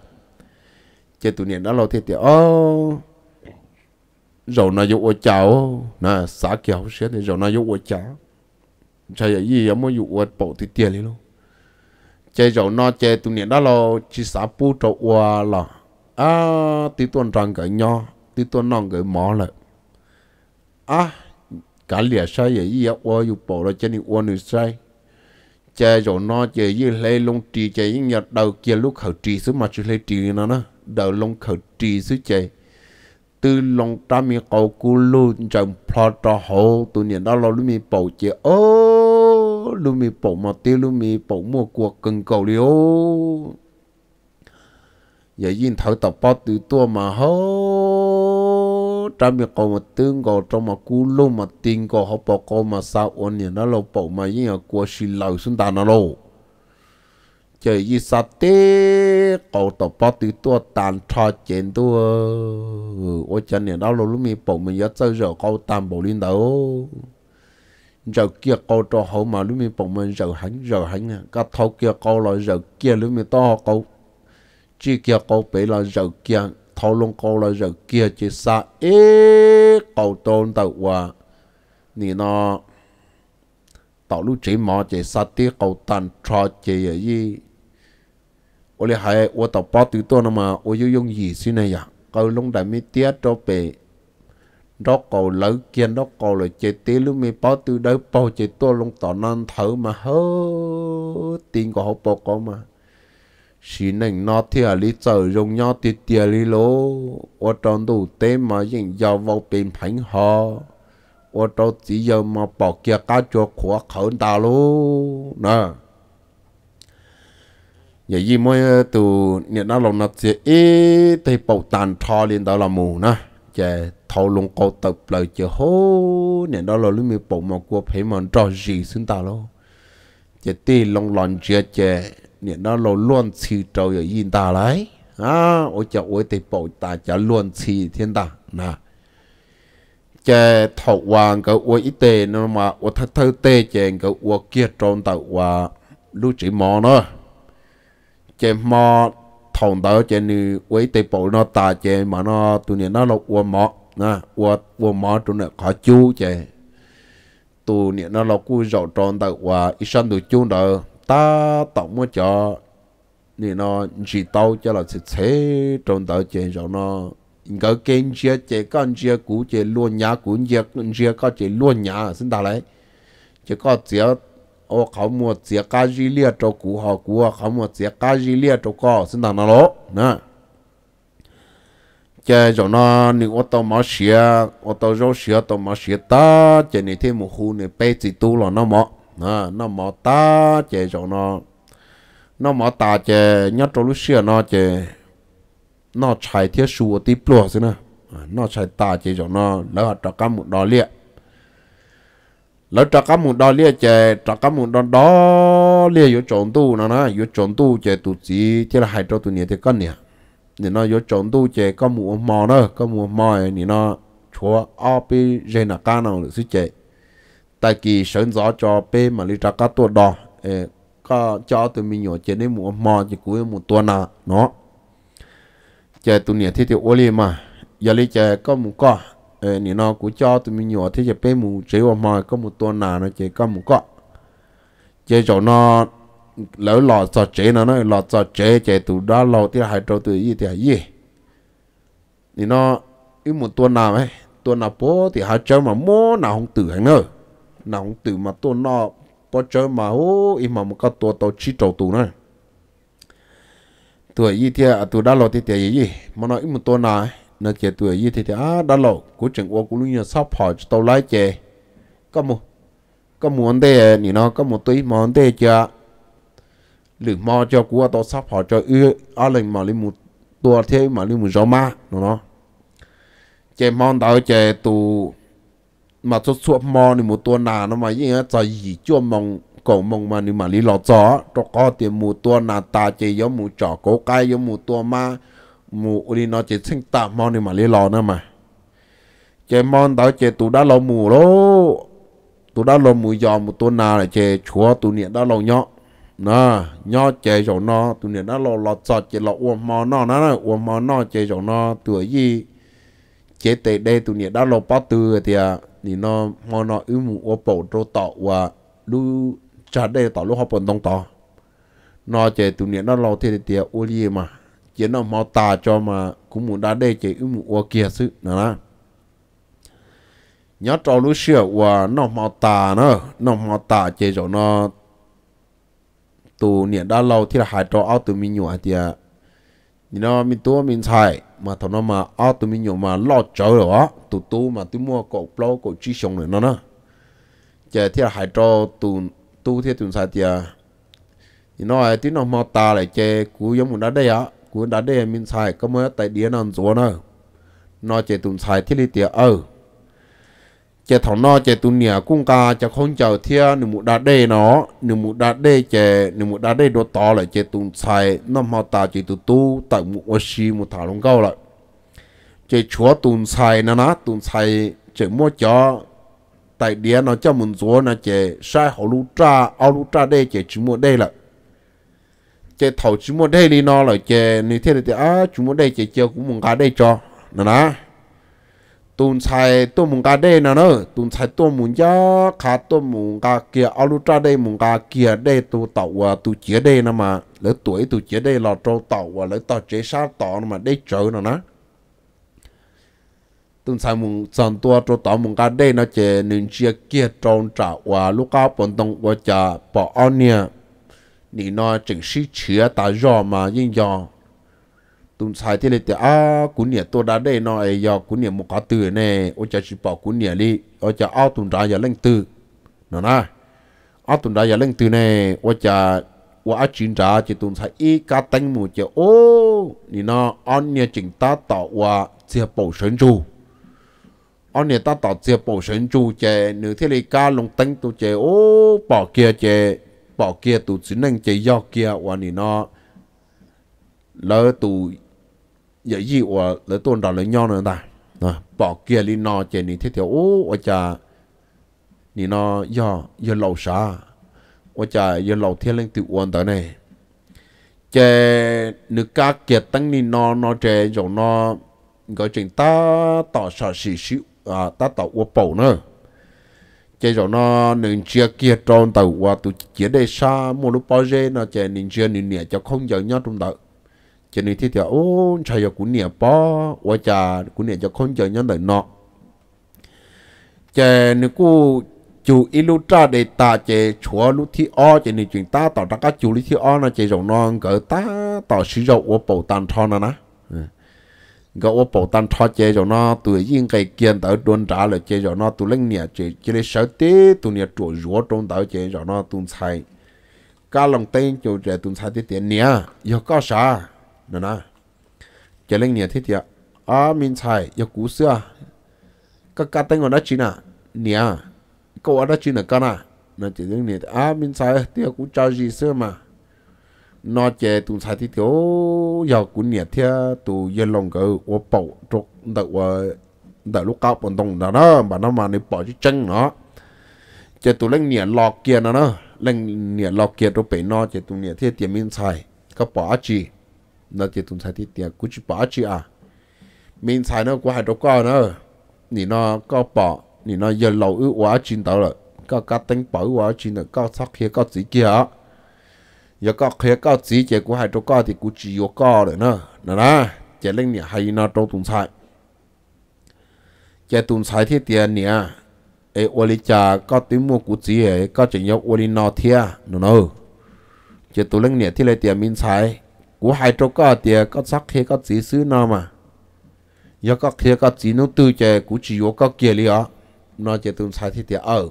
这都你那老天天哦。rồi nó vô cháu nè xã kiểu sẽ thì rồi nó vô cháu chạy gì ở mỗi dụ vật bộ thì tiền đi luôn chơi dầu nó chơi, tụi niệm đó lo chỉ xả pu trâu qua là à tí tuần trăng cái nho tí tuần non cái mỏ là, à cả lìa sai vậy gì qua dụ bộ là chạy đi qua nữa sai chơi dầu nó chơi, gì lấy lông trì chơi những nhật đầu kia lúc khởi trì xuống mà chơi lấy trì nó nữa đầu lông khởi trì xuống chơi, từ lòng ta mi cầu cú luôn chẳng plot cho hồ tụi niệm đó lo luôn mi bầu chơi, ô lu mi bổ mò tiêu lu mi bổ mua cuộc cần cầu liu giờ yên thở tập bao từ tua mà hô trả mi cầu mà tương cầu trong mà cú lu mà tình cầu họ bỏ cầu mà sao ôn nhỉ nó lâu bổ mà yên ở qua xì lâu xuống ta nó lâu chơi yên sa tê cầu tập bao từ tua tàn trò chén tua ôi chân nhỉ nó lâu lu mi bổ mình giờ chơi rồi cầu tàn bổ lên đâu giờ kia câu cho hậu mà lúc mình bọn mình giờ hắn giờ hắn các thâu kia câu là giờ kia lúc mình to câu chỉ kia câu bể là giờ kia thâu luôn câu là giờ kia chỉ xa ế câu tôn tàu hòa nì nó tàu lúc chỉ mò chỉ xa tí câu tàn trò chỉ ở gì ôi là hai ôi tàu bao tử tôi mà ôi yêu dùng gì xin này à câu lúc đại mi tiết cho bể đó cổ lỡ kia đó cổ là chế tế lúc mình bảo từ đấy bao chế to lông tỏ non thở mà hớ tin của hậu bao có mà xí nành nó thì à lý trở rong nhau thì tiề lý lô ở trong đủ tế mà dính giàu vào bên phánh họ ở trong chỉ giờ mà bỏ kia cá cho khóa khẩu ta lô nè giờ gì mới từ nhà nó lòng nó sẽ ít thì bảo tàn thò lên đó là mù nè chè thâu lùng câu tập lời chè hô nè đó là lúc mình bụng mà qua phải mà trò gì xin ta lo chè tê long lòng chè chè nè đó là luôn chỉ trâu ở yên ta lại à ôi chè ôi tê bổ ta chả luôn chỉ thiên ta nà, chè thâu hoàng cái ôi ít tê nên mà ôi thật thơ tê chè cái ôi kia trôn tàu và lúc chỉ mò nữa, chè mò thòng đó trên như với tế bộ nó ta trên mà nó tụi này nó là ua mỏ nè ua ua mỏ tụi này khó chú trên tụi này nó là cú rậu tròn tự và ít sân tụi chú đó ta tổng mới cho nên nó chỉ tao cho là sẽ chế tròn tự trên rồi nó ngỡ kênh chia chế con chia cũ chế luôn nhà cũ chia chia con chế luôn nhà xin ta lấy chỉ có chỉ ô khảo mua chia cá gì lia cho cụ họ cụ khảo mua chia cá gì lia cho co xin thằng nó lỗ nè chơi nó ô tô máu xia ô tô rô xia tô máu xia ta chơi này thêm một khu này chỉ tu là nó mỏ nè nó mỏ ta chơi cho nó nó mỏ ta chơi nhớ cho lúc xia nó chơi nó chạy thiết sùa tí plua xin nè nó chạy ta chơi cho nó lỡ cho cá một đò liệt lỡ trả cả mùng đo lia chè trả cả mùng đo đo lia yếu chọn tu nó nó yếu chọn tu chè tu gì thế là hai cho tu nhẹ thế con nè thì nó yếu chọn tu chè có mù mò nè có mù mò thì nó chúa op gen là cá nào được chứ tại kỳ sơn gió cho p mà lia trả cả tu đo có cho tụi mình nhỏ chè nên mù mò chỉ cúi một tu nào nó chè tu nhẹ thế thì ô li mà giờ lia chè có mù co ờ nị cũng cho tụi mình nhỏ thế giờ bé mù chế vào mồi có một tuần nào nó chế có một cọ chế chỗ nó lỡ lọ sọ chế nó nó lọ sọ chế chế tụi đó lọ thì hai trâu tụi gì thì gì nị nó ít một tuần nào ấy tuần nào bố thì hai trâu mà mô nào không tử hành nữa nào không tử mà tuần nó bố chơi mà hô ít mà một cái tuần tàu chi trâu tụi nữa tụi gì thì à, tụi đó lọ thì thì gì mà nó ít một tuần nào ấy nó kia tuổi như thế thì á đã lộ của trường ô cũng như nhà sắp hỏi cho tao lái chè có một có muốn thế thì nó có một túi món thế chưa lử mò cho của tao sắp hỏi cho ư ở lên mà lên một tua thế mà lên một gió ma nó chè món tao chè tù mà cho suốt mò thì một tua nà nó mà như thế trời gì chua mong cổ mong mà nếu mà lý lọ gió cho có tiền một tua nà ta chè giống một trò cố cay giống một tua ma mù ôi nó chỉ sinh tạ mòn đi mà lấy lò nữa mà chế mòn đó chế tụ đã lò mù lô tụ đã lò mù giò một tụ nào là chế chúa tụ niệm đã lò nhọ nó nhọ chế chỗ nó tụ niệm đã lò lò sọt chế lò uổng mò nó nó là uổng mò nó chế chỗ nó tuổi gì chế tệ đây tụ niệm đã lò bao từ thì à thì nó mò nó ư mù ô bổ trô tọ và lu trả đây tọ lúc học bận đông tọ nó chế tụ niệm đã lò thì thì ô li mà chỉ nó mau tà cho mà cũng muốn đã đây chỉ muốn mua kia chứ nữa nhớ trò lúc xưa và nó mau tà nó nó mau tà chỉ cho nó tù niệm đã lâu thì là hai trò áo tù mình nhụa thì nó mình tua mình xài mà thằng nó mà áo tù mình nhụa mà lo chở rồi á tù tu mà tù mua cổ plo cổ chi sống nữa nó nó chỉ thì là hai trò tù tu thì tù xài thì nó ấy nó mau tà lại chơi cú giống mình đã đây á cú đã đề mình xài có mới tại địa nào chỗ nào nó chỉ tụng xài thiết lý tiệt ở chỉ thằng nó chỉ tụng nhà cũng cả chỉ không chờ thia nụ mụ đã đề nó nụ mụ đã đề chỉ nụ mụ đã đề đồ to lại chỉ tụng xài năm họ ta chỉ tụng tu tại mụ ô xì mụ thả lông câu lại chỉ chúa tụng xài nó nó tụng xài chỉ mua cho tại địa nó cho mình chỗ nó chỉ sai họ lũ tra ao lũ tra đề chỉ chỉ mua đây lại chế thầu chúng mua đây đi nó là chế như thế thì á chúng mua đây chế chơi cũng muốn cá đây cho nè nè tuần sai tôi muốn cá đây nè nó tuần sai tôi muốn giá cá tôi muốn cá kia alu cha đây muốn cá kia đây tôi tàu à tôi chế đây nè mà lỡ tuổi tôi chế đây là trâu tàu à lỡ tàu chế sao tàu mà đây chơi nè nè tuần sai muốn chọn tua trâu tàu muốn cá đây nó chế nên chia kia trâu trả và lúc cá bọn tông và trả bỏ anh nha 你那正是吃大肉嘛，应要。tụm sai thế này thì à cũng nhiều tôi đã đây nó giờ cũng nhiều một cá tử này ở chợ chỉ bảo cũng nhiều đi ở chợ ao tụm ra giờ lên từ nó na ao tụm giờ lên từ này ở chợ ở ở chuyện ra chỉ tụm sai ít cá tinh một chợ ô thì nó ăn nhiều chỉnh ta tạo và chia bổ sung chu ăn nhiều ta tạo chia bổ sung chu chợ nếu thế này cá lồng tinh tụ chợ ô bỏ kia chợ bỏ kia tụ chỉ nên chơi do kia và nì nó lỡ tụ dễ gì và lỡ tuần đó lỡ nhau nữa ta bỏ kia đi nó chơi nì thế thì ô và chả nì nó do do lâu xa và chả do lâu thiên lên tự quan tới này chơi nước cá kia tăng nì nó nó chạy rồi nó gọi chuyện ta tỏ sợ xì xíu à ta tỏ uốn bầu nữa chế rồi nó nên chia kia tròn tàu qua tụ chia đây xa một lúc bao giờ nó chế nên chia nên nhẹ cho không giờ nhau trong tàu chế nên thiết thì ôn chạy giờ cũng nhẹ bao qua cha cũng nhẹ cho không giờ nhau đời nọ chế nên cô chủ ilu cha để ta chế chúa lúc thi o chế nên chuyện ta tạo ra các chú lúc thi o nó chế rồi nó gỡ ta tạo sử dụng của bầu tàn thon nè gấu bộ tan thoa chế cho nó tụi riêng cái kiến tạo đôn trả là chế cho nó tụi lên nhà chế chế lấy sáu tế tụi nhà chỗ rúa trong tao chế cho nó tụi sai cá lòng tên chỗ trẻ tụi sai tiết tiền nhà giờ có sa nè nè chế lên nhà thiết tiền à mình xài, giờ cú xưa các cá tên còn đó chỉ nè nhà cậu ở đó chỉ nè con à nè chế lên nhà à mình xài tiền cú cho gì xưa mà nó chè tụ sai thì thiếu giàu cũng nhiệt thế tụ dân lòng cái ô bầu trục đậu ờ, đậu lúc cao bận đồng đó đó bà nó mà nếu bỏ chứ chân nó chè tụ lên nhiệt lọ kia nó nó lên nhiệt lọ kia rồi bị nó chè tụ nhiệt thế tiền minh xài có bỏ chi nó chè tụ sai thì tiền cũng chỉ bỏ chi à minh xài nó qua hai đâu có nó thì nó có bỏ thì nó dân lâu ư quá chín tao rồi có cá tính bỏ quá chín rồi có sắc kia có gì kia giờ có khía có gì chế của hai chỗ có thì cũng chỉ có có rồi nữa nè nè chỉ lên nhà hay nó trong tùng sai chế tùng sai thì tiền nè ai ô li cha có tiếng mua của gì ấy có chỉ nhớ ô li nó thia nữa nữa chỉ tụi lên nhà thì lấy tiền mình sai của hai chỗ có tiền có sắc khía có gì xứ nào mà giờ có khía có gì nó tư chế cũng chỉ có kia liền nó chế tùng sai thì tiền ở ờ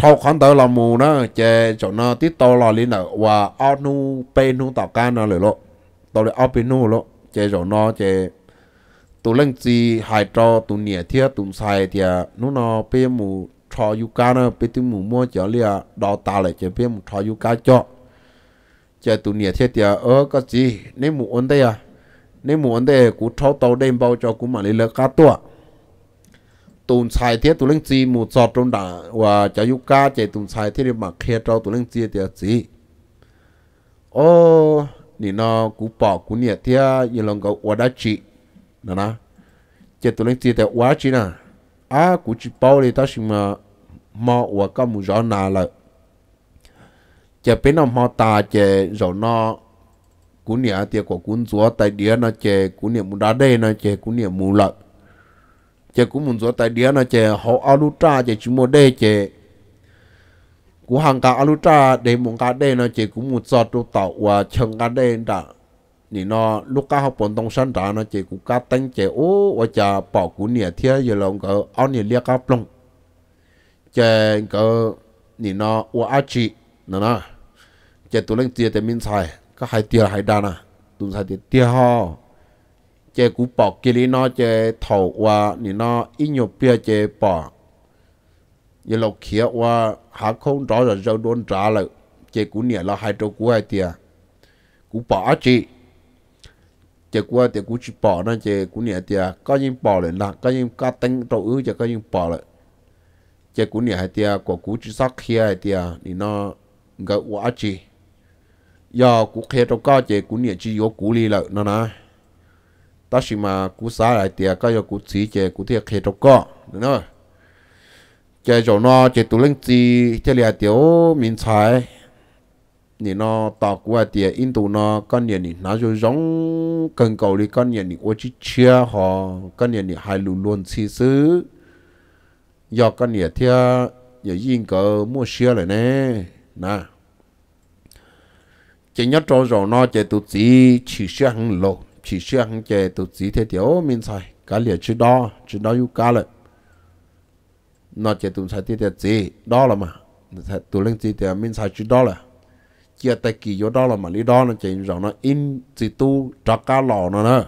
thâu khán tờ là mù nó chè chỗ nó tiếp to là lên nữa, và ao nu pe nu tạo can nó lửa lộ tao lại ao pe nu lộ chè chỗ nó chè tụ lăng gì hai trò tụ nhẹ thiệt tụ sai thì nó nó pe mù trò yu ca nó pe tụ mù mua chở lia đào ta lại chè pe mù trò yu ca cho chè tụ nhẹ thiệt thì ơ cái gì nếu mù ổn đây à nếu mù ổn đây cú thâu tàu đem bao cho cú mà lấy lỡ cá tua tụn xài thiết tụi lên chi một giọt trong đã và cho yêu ca chạy tụn xài thiết đi mặc khe trâu tụi lên chi thì gì ô nị nó cú bỏ cú nhiệt thiết như lòng cậu quá đã chị nè nè chạy tụi lên chi thì quá chị nè à cú chỉ bao đi ta xem mà mò và các một gió nà là chạy bên ông mò ta chạy rồi nó cú nhiệt thì của cú chúa tại địa nó chạy cú nhiệt mù đá đây nó chạy cú nhiệt mù lợn chè cũng muốn gió tại địa nó chè họ alu tra chè chỉ mua đây chè cú hàng cá alu tra để muốn cá đây nó chè cũng muốn giọt đồ tàu và chừng cá đây đã nị nó lúc cá học bọn đông sản trả nó chè cũng cá tăng chè ô và chà bỏ cú nịa thiê giờ lòng cỡ ăn nịa lia cá plong chè cỡ nị nó và á chị nó nó chè tụi lên tiệt thì mình xài các hai tiệt hai đàn à tụi xài tiệt tiệt ho chế cú bỏ kia lý nó chế thầu qua thì nó ít nhiều bia chế bỏ như lộc kia qua hạ không rõ là rau đôn trả lại chế cú nhẹ là hai trâu cú hai tia cú bỏ chị chế cú thì cú chỉ bỏ nó chế cú nhẹ tia có những bỏ lại là có những cá tinh trâu ứ chế có những bỏ lại chế cú nhẹ hai tia của cú chỉ sắc kia hai tia thì nó gặp quá chị giờ cú kia trâu có chế cú nhẹ chỉ yếu cú đi lại nó nói ta chỉ mà cú xá lại tiền cái giờ cú chỉ chơi cú thiệt khê trong cọ đúng không chơi chỗ nó chơi tụ linh gì chơi là tiểu miền trái thì nó tạo qua là tiền in tụ nó con nhà thì nó rồi giống cần cầu đi con nhà thì ô chỉ chia họ con nhà thì hai lù luôn xí xứ do con nhà thì giờ yên cờ mua xe lại nè nè chỉ nhớ cho rồi nó chơi tụ chỉ chỉ xe hàng lộn chỉ riêng chế tụ chỉ thế tiểu mình sai cả liệt chữ đó chữ đó yêu cả rồi, nó chế tụ sai thế tiểu chỉ đó là mà tụ lên chỉ tiểu mình sai chữ đó là chia tay kỳ vô đó là mà lý đó nó chế rằng nó in chỉ tu trả cá lò nó nữa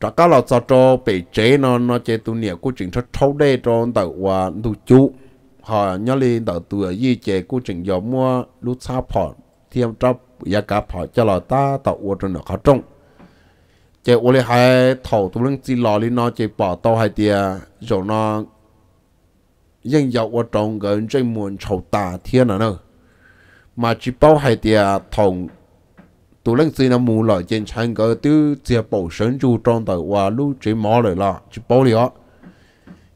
trả cá lò cho cho bị chế nó nó chế tụ nhiều cố trình cho thâu đê cho tàu và tụ chú họ nhớ lên tàu tụ y chế cố trình dò mua lúc sao phỏ thêm trong giá cả phỏ cho lò ta tàu uo cho nó khó trông chị ô lấy hai thầu tụi lưng chỉ lò lên nó chị bỏ tàu hai tia rồi nó dân dọc ở trong gần trên muôn chầu tà thiên nữa à nữa mà chỉ bảo hai tia thòng tụi lưng chỉ nó mù lại trên chân cái tư chia bổ sung chú trong tàu và lũ chỉ mò lại là chỉ bảo liền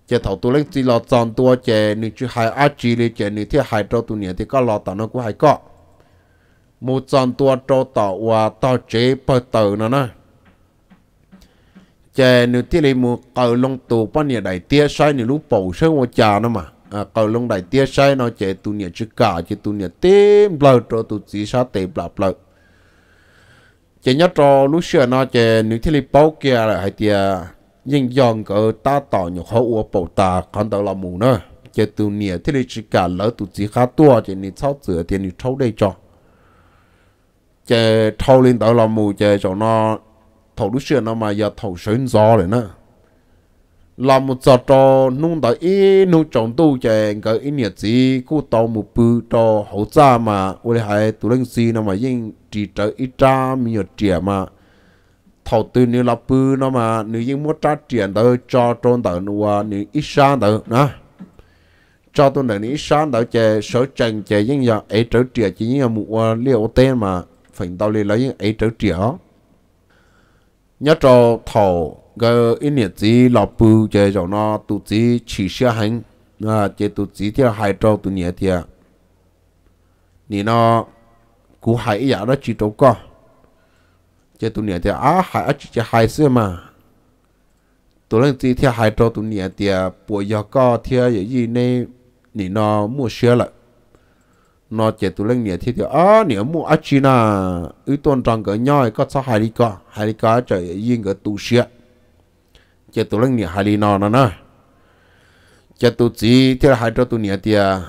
chị thầu tụi lưng chỉ lò chọn tua chị nữ chỉ hai ác chỉ lấy chị nữ thiết hai trâu tụi nhà thì có lò tàu nó cũng hai có một chọn tua trâu tàu và tàu chế bảo tàu nữa nữa chè nếu tiếc lấy mua cầu long tù bao nhiêu đại tiếc sai nếu lúc bầu sớm mua trà nó mà à cầu long đại tiếc sai nó chè tu nhiệt chứ cả chứ tu nhiệt tím bờ cho tu chỉ sao tệ bờ bờ chè nhớ cho lúc xưa nó chè nếu tiếc lấy bao kia là hai tiếc nhưng dòng cỡ ta tỏ nhục hậu của bầu ta còn đâu là mù nữa chè tu nhiệt tiếc lấy chứ cả lỡ tu chỉ khá tua chè nếu sau sửa thì nếu sau đây cho chè thâu lên tao là mù chè cho nó thầu lúc xưa nó mà giờ thầu sơn gió rồi nè làm một giờ cho nung đã ít nung trồng tu chè cái ý nhiệt gì cô tàu một bự cho hậu cha mà ôi hai tụ lên gì nó mà yên chỉ chờ ít cha mình nhiệt trẻ mà thầu tư nếu là bự nó mà nếu yên muốn trả tiền tới cho trôn tới nữa nếu ít sáng tới nè cho tôi nên ít sáng tới chè sở trần chè yên giờ ấy trở trẻ à chỉ như một liệu tên mà phần tao lấy lấy ấy trở trẻ à nhất cho thổ cái ít nhiệt gì lọ bù chơi cho nó tụ chỉ chỉ xe hành à chỉ tụ chỉ theo hai trâu tụ nhiệt thì nị nó cú hai giả nó chỉ đâu co chỉ tụ nhiệt thì à hai á chỉ chơi hai xưa mà tụ lên chỉ theo hai chỗ tụ nhiệt thì bùa giờ có theo gì gì nên nó mua xe lại nó chỉ tụ lên nhẹ thì thì à nhẹ mu à chi na ư tôn trọng cái nhau có sao hai đi có hai đi có trời yên cái tu sửa chỉ tụ lên nhẹ hai đi nào nó nè chỉ tụ chỉ thì hai cho tụ nhẹ thì à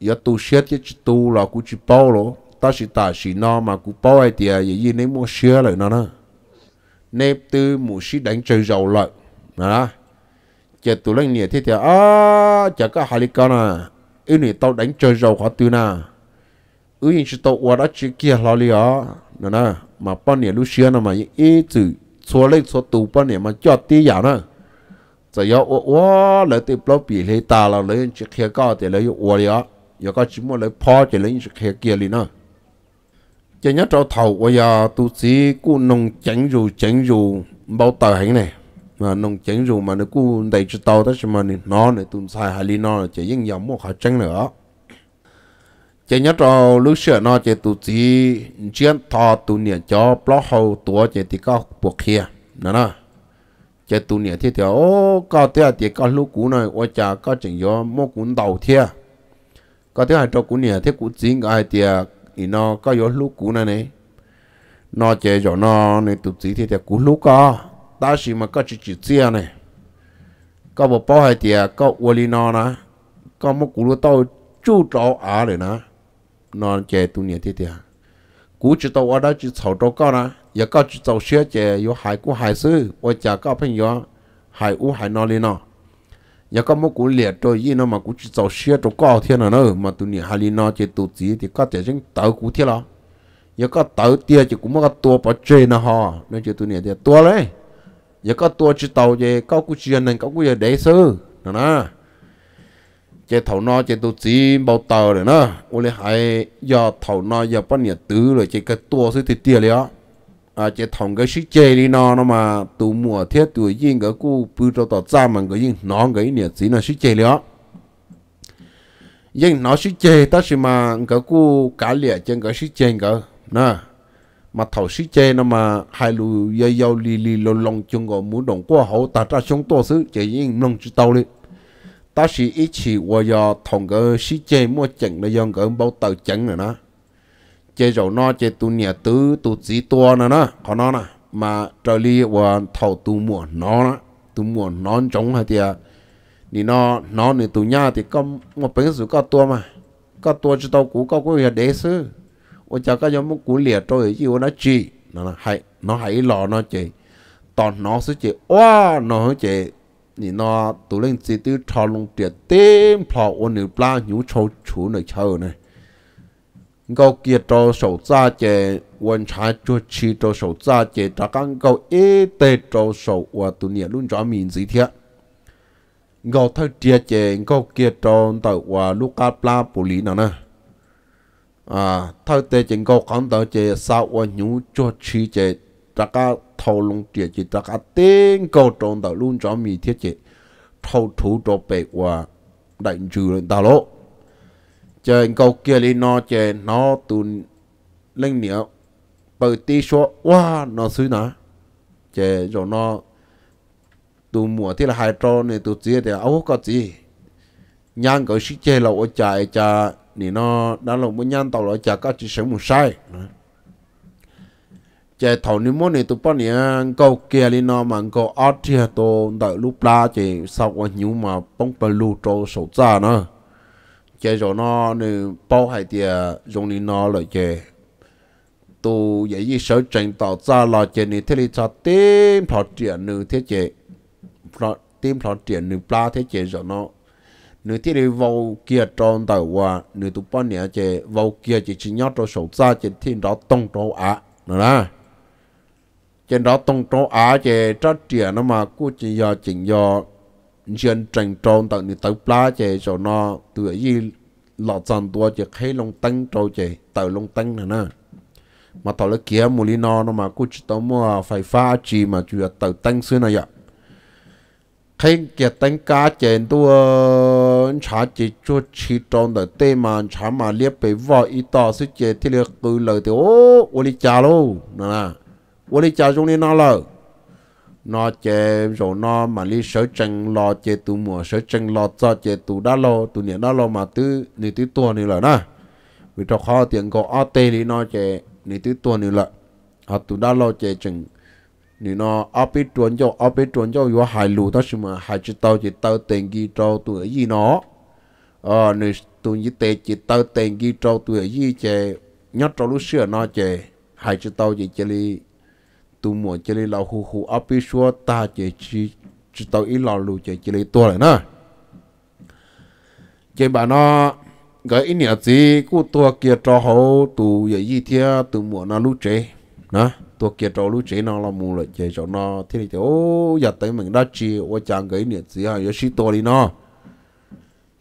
giờ tu sửa thì chỉ tu là cũng chỉ bao rồi ta chỉ ta chỉ nó mà cũng bao ấy thì à yên nên mua sửa lại nó nè nếp tư mu sĩ đánh chơi giàu lợi nè chỉ tụ lên nhẹ thì thì à ờ, chỉ có hai đi có nè ư này tao đánh chơi rầu khó tư na à. ư yên chỉ tao qua đó chỉ kia lo li ó nè nè mà bao nhiêu lúc xưa nè mà ý chữ số lấy số tù bao nhiêu mà cho tí giả nè giờ yo ô ô lấy tiếp lo bị lấy ta là lấy chỉ kia cao thì lấy ô li ó giờ có chỉ muốn lấy phá thì lấy chỉ kia kia li nè cho nhớ trâu thầu bây giờ tu sĩ cũng nông chánh dù chánh dù bao tờ hình này mà nông chén dù mà nó cú đầy cho tao đó xem mà nó này tụm xài hà li nó chỉ những dòng một hạt trắng nữa chỉ nhớ cho lúc xưa nó chỉ tụ chỉ chuyên thọ tụ niệm cho plot hậu tụ chỉ thì có buộc kia nè nè chỉ tụ niệm thì theo ô có thế thì có lúc cũ này ô cha có chừng gió một cuốn đầu thế có thế là cho cũ niệm thế cũ chính ai thì thì nó có gió lúc cũ này này nó chỉ cho nó này tụ chỉ thì theo cũ lúc có ta chỉ mà có chỉ chỉ này có một bao hai tiền có uo li nó nè có một cú lúa tàu chú trâu á để nè nó chơi tu niệm thế tiền cú chỉ tàu ở đó chỉ sầu trâu có nè giờ có chỉ tàu xe chơi có hai cú sư ôi chả có phim có hai u hai nó li nó giờ có một cú liệt trôi gì nó mà cú chỉ tàu xe trâu có thế nào nữa mà tu niệm hai li nó chơi tu gì thì có thể chúng tàu cú thế nào có tàu tiền chỉ cũng có tua bỏ chơi nè họ nó chơi tu niệm thì tua đấy giờ có tua chỉ tàu về có cú chuyện này có cú giờ để sư nó nè chế thầu nó chế tu chỉ bao tờ rồi nè, ô lê hai giờ thầu nó giờ bắt nhiệt tứ rồi chế cái tua sư thì tiền liền à chế thằng cái sĩ chế đi nó nó mà tu mùa thiết tuổi yên cái cú bự cho tao ra mà cái yên nó cái nhiệt chỉ là sĩ chế liền yên nó sĩ chế ta chỉ mà cái cú cá liệt trên cái sĩ chế cái nè mà thầu sĩ chê nó mà hai lù yê yô lì lì lô lông chung gò muốn đồng qua hậu ta ra xuống tô sứ chỉ yên nông chú tàu đi ta sĩ ý chỉ qua do thòng gỡ sĩ chê mua chẳng là dòng gỡ bao tàu chẳng nữa nó chê rồi nó chê tu nhà tứ tu chỉ tua nữa nó có nó nè mà trở li và thầu tu mua nó nó tu mua nó trống hay thì thì nó nó thì tu nhà thì có một bên sự có tua mà có tua chú tàu cũ có cái để xứ 我叫个叫木古列周一句我那句，那那还那还一老那句，当那是句哇那句，你那都能自己操弄点点跑我牛拉牛抽出那球呢。个叫做手扎节，文采做起做手扎节，他刚个一得做手我都念论着名字贴。ngô thơ tiệt chè ngô kia tròn tàu và lúc cá pla bù lý nào nè à thao tế chỉ có khán đạo chỉ sau qua nhú cho chi chỉ ra cả thâu lung địa chỉ ra cả tên cầu trọng đạo luôn cho mi thiết chỉ thâu thủ cho bệ qua đại trừ lên ta lỗ chỉ câu kia đi nó chỉ nó tu lên nhiều bởi tí số quá nó suy nà chỉ rồi nó tu mùa thì là hai trò này tu chỉ để áo có gì nhang cái sĩ chế là ở chạy chạy thì nó đã là một nhân tàu lại chả có chỉ sử một sai chạy thầu nếu muốn thì tụi bọn này câu kia đi nó mà câu art thì tôi đợi lúc la chỉ sau qua nhiều mà bông bờ lù trâu sầu ra nữa chạy rồi nó nên bao hai thì dùng đi nó lại chạy tu vậy như sở trình tạo ra là chạy này thế thì cho tìm thọ triển nữa thế chạy tìm thọ triển nữa la thế chạy rồi nó nếu thế thì vào kia trong tàu qua nếu tụ bọn này chơi vào kia chỉ chỉ nhát cho sầu xa trên thiên đó tông trâu á nữa nè trên đó tông trâu á chơi trát trẻ nó mà cô chỉ do chỉnh do dân tranh trâu tàu nếu tàu plá chơi cho nó tự gì lọt dần tua chơi hay long tăng trâu chơi tàu long tăng nữa nè mà tàu lấy kia mù lý nó nó mà cô chỉ tàu mua phải pha chỉ mà chủ tàu tăng xưa này vậy khi kia tăng cá trên tua cha chỉ cho 人查起做其中的对嘛查嘛列被挖一道是解体了够了的哦，我的家喽，那我的家中的哪了？nó chế rồi nó mà lý sở chân lo chế tụ mùa sở chân lo cho chế tụ đã lô, tụ niệm đã lo mà tứ nị tứ tuần này là na vì cho khó tiền có ở tê thì nó chế nị tứ tuần này là họ tụ đã lô chế chừng 你那阿贝转教阿贝转教有海路，但是嘛还知道去到登记招对伊喏，啊，你都一得去到登记招对伊这，伢招路些那这，还知道去这里，都莫这里老呼呼阿贝说大姐去知道伊老路这这里多了呢，这把那。cái ít nhiều gì, cô tua kia cho hậu tù vậy gì thế, tù mua nó lú chế, nè. ตัวเกียร์จอรู้เจนอเรามูเลยเจจอนอที่นี่เจโอ้อย่าเต็มเหมือนได้จีว่าจางเกยเนี่ยสีหายชิตัวลีนอ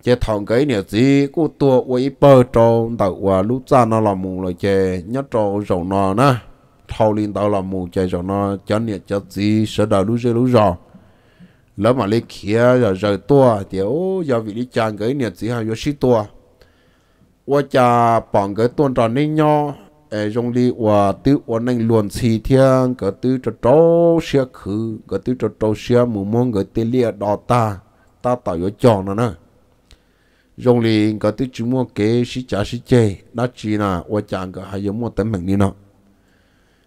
เจทองเกยเนี่ยสีกูตัวไว้เปิดจองแต่ว่ารู้จานอเรามูเลยเจยัดจอจอนอนะทอลินตาเรามูเจจอนอจันเนี่ยจะสีเสดารู้เจรู้จอแล้วมาเล็กเขียอย่าเจอตัวเดี๋ยวอย่าวิริจางเกยเนี่ยสีหายชิตัวว่าจะป่องเกยตัวตอนนี้ย่อ ai trong đi và tư và nên luồn xì thiên cái tư cho trâu xia khứ cái tư cho trâu xia mù mông cái tư lia đỏ ta ta tạo yếu chọn nó nè trong đi cái tư chỉ mua kế xí chả xí chê đã chỉ là và chẳng cái hay mua tấm mình đi nó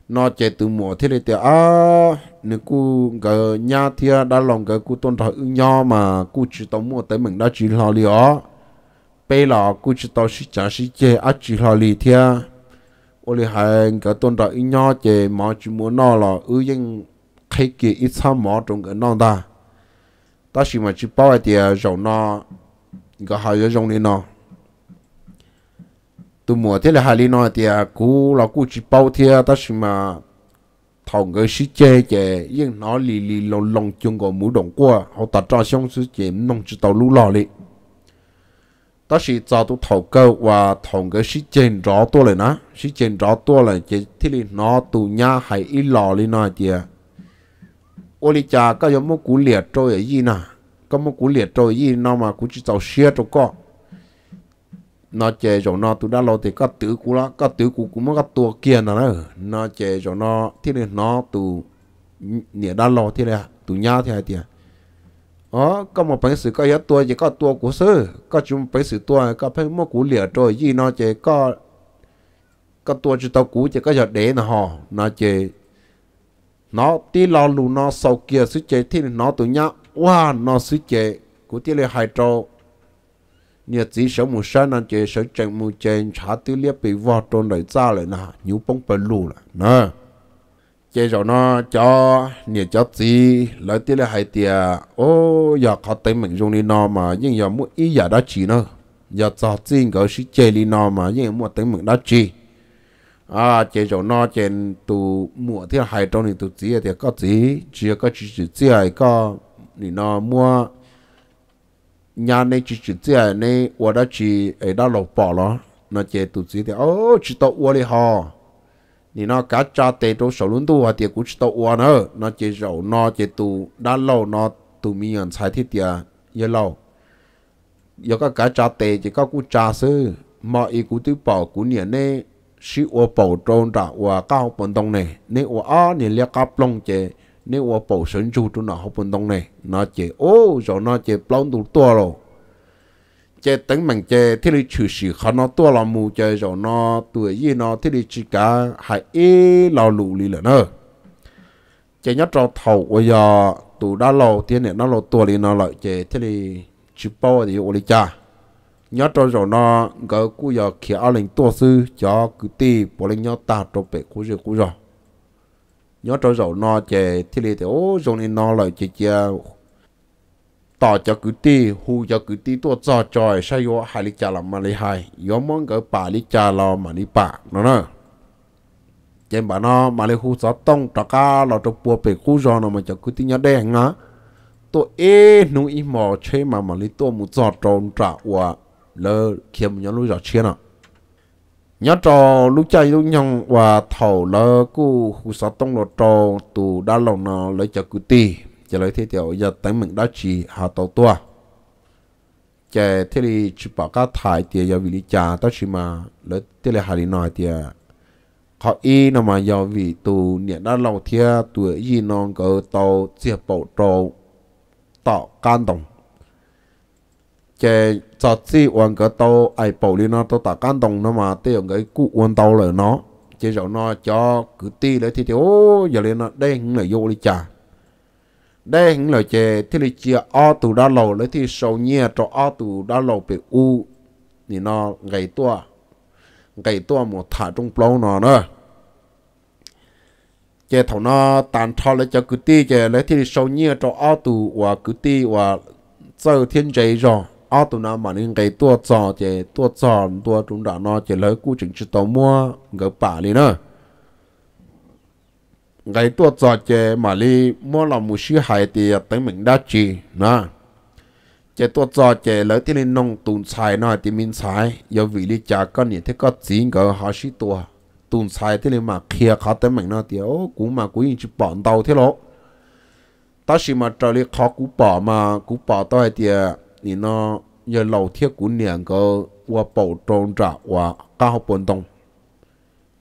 nó chạy từ mùa thế này thì à nếu cô cái nhà thì đã lòng cái cô tôn thọ nho mà cô chỉ tao mua tới mình đã chỉ lo liền bây giờ cô chỉ tao xí chả xí chê à chỉ lo liền thì ô li hành cái tôn đạo in nhau chè mà chỉ muốn nó là ư yên khi kỳ ít sao mỏ trong cái non ta ta chỉ mà chỉ bảo thì giàu nó cái hai cái dòng này nó tụ mua thế là hai lý nó thì cú là cú chỉ bảo thì ta chỉ mà thằng cái sĩ chè chè yên nó lì lì lồng lồng chung có mũi đồng qua họ ta cho xong sự chè nông chỉ tàu lũ lò liền đó là cho tôi thầu cơ và thầu cái sĩ chèn rõ tôi lại nó sĩ chèn rõ tôi lại chỉ thì nó tù nhà hay ít lò lên nó chị ô có giống một cú liệt trôi gì nè có một cú liệt trôi gì nó mà cú chỉ tàu xe cho có nó chè rồi nó tôi đã lo thì có tử cú đó có tử cú cũng có tua kia nè nó nó chè rồi nó thì là nó tù nhẹ đã lo thì là tù nhà thì hay ó ờ, có một bản sự có yếu tua chỉ có tua của sư có chúng bản sự tua có phải một cú lìa rồi gì nó chỉ có có tua chỉ tàu cú chỉ có giờ để nó họ nó chỉ nó tí lo lù nó sau kia sư chế thì nó tụi nhá wow nó sư chế của tí lệ hai trò, nhà chỉ sống một sáng nó chỉ sống trận một chén, trả tư liệp bị vọt trôn đời ra lại nè nhú bông bẩn lù là nè chế rồi nó cho nhiều cho gì lấy tiền là hai tiền ô giờ có tiền mình dùng đi nó mà nhưng giờ muốn ý giờ đó chỉ nó giờ cho tiền có sự chế đi nó mà nhưng mà tiền mình đó chỉ à chế rồi nó trên tụ mua thì hai trong thì tụ gì thì có gì chỉ có chỉ chỉ gì hay có thì nó mua nhà này chỉ chỉ gì này ở đó chỉ ở đó lộc bỏ nó nó chế tụ gì thì ô chỉ tao uo đi họ thì nó cá cha tê trâu sầu luôn tu và tiệt cũng tàu uo nữa nó chỉ rầu nó chỉ tu đã lâu nó tu mi nhận sai thiết tiệt lâu giờ cá cha tê chỉ có cũng cha sư mà ý cũng tự bảo cũng niệm nè sĩ uo bảo trôn ra uo cao bận đông này nè uo nè liệt cáp long chỉ nè uo bảo sinh chu tu nó học bận đông này nó chỉ ô rồi nó chỉ plong tu tua rồi chế tính mình chế thế thì chủ sĩ khó nó tua là mù chế rồi nó tuổi gì nó thì thì chỉ cả hai ý e lò lụ lì lợn nữa chế nhớ trâu thầu bây giờ tụ đã lâu tiền này nó lâu tua lì nó lại chế thế thì chỉ bao thì ổ lì cha nhớ trâu rồi nó gỡ cú giờ khi ở lệnh tua sư cho cứ ti bỏ lên nhớ ta trâu bể cú rồi cú rồi nhớ trâu rồi nó chế thì thế thì ô rồi nó lại chế chế ต่อจากกุฏิหูจากกุฏิตัวจอจอยใช่โยหายลิจาลามาลิหายยอมมองกับป่าลิจาลามาลิป่าเนาะเนาะเจมบ้านอมาลิหูจอต้องตะกาเราจะปัวเป็กคู่จอนมาจากกุฏิยาแดงนะตัวเอ๋นูอีหมอใช่มามาลิตัวมุจอดตรงจ่าว่าเลยเขียมยอรู้จอเชียนอ่ะยอดจอลูกใจลูกยองว่าเถ่าเลยกูหูจอต้องเราตรงตูด้านเราเนาะเลยจากกุฏิ giờ lấy thế tiểu giờ tấn mình đã chỉ hà tàu tua chè thế thì chỉ bảo các thải thì giờ vì lý trả đó chỉ mà lấy thế là hà lý nói thì họ y nó mà giờ vì tù niệm đã lâu thia tuổi gì nó có tàu chia bộ tàu tạo can đồng chè cho chi hoàn cái tàu ai bộ lý nó tàu tạo can đồng nó mà tiêu cái cụ hoàn tàu lời nó chế rồi nó cho cứ ti lấy thì thì ô giờ lên nó đây là vô lý trả đây hình lời chè thì lời chia o tù đa lầu lấy thì sầu nhia cho o tù đa lầu bị u thì nó gầy tua gầy tua một thả trong plau nó nữa chè thầu nó tàn thọ lấy cho cứ ti chè lấy thì sầu nhia cho o tù và cứ ti và giờ thiên chế rồi o tù nó mà nên gầy tua trò chè tua tròn tua chúng đã nó chè lấy cú chỉnh chế tàu mua gỡ bả đi nữa ngày tua trò chè mà li mua là một số hai thì à tới mình đã chi, nè chè tua trò chè lấy thì nên nông tùn xài nói thì mình xài giờ vì li chả con nhỉ thế có gì ngờ họ sĩ tua tùn xài thì nên mà kia khó tới mình nói thì ô cũng mà cũng chỉ bỏ đầu thế lộ ta chỉ mà trở lại khó cú bỏ mà cú bỏ tôi thì à, thì nó giờ lâu thiết cú niệm cơ qua bầu trôn trả qua cao học bồn đông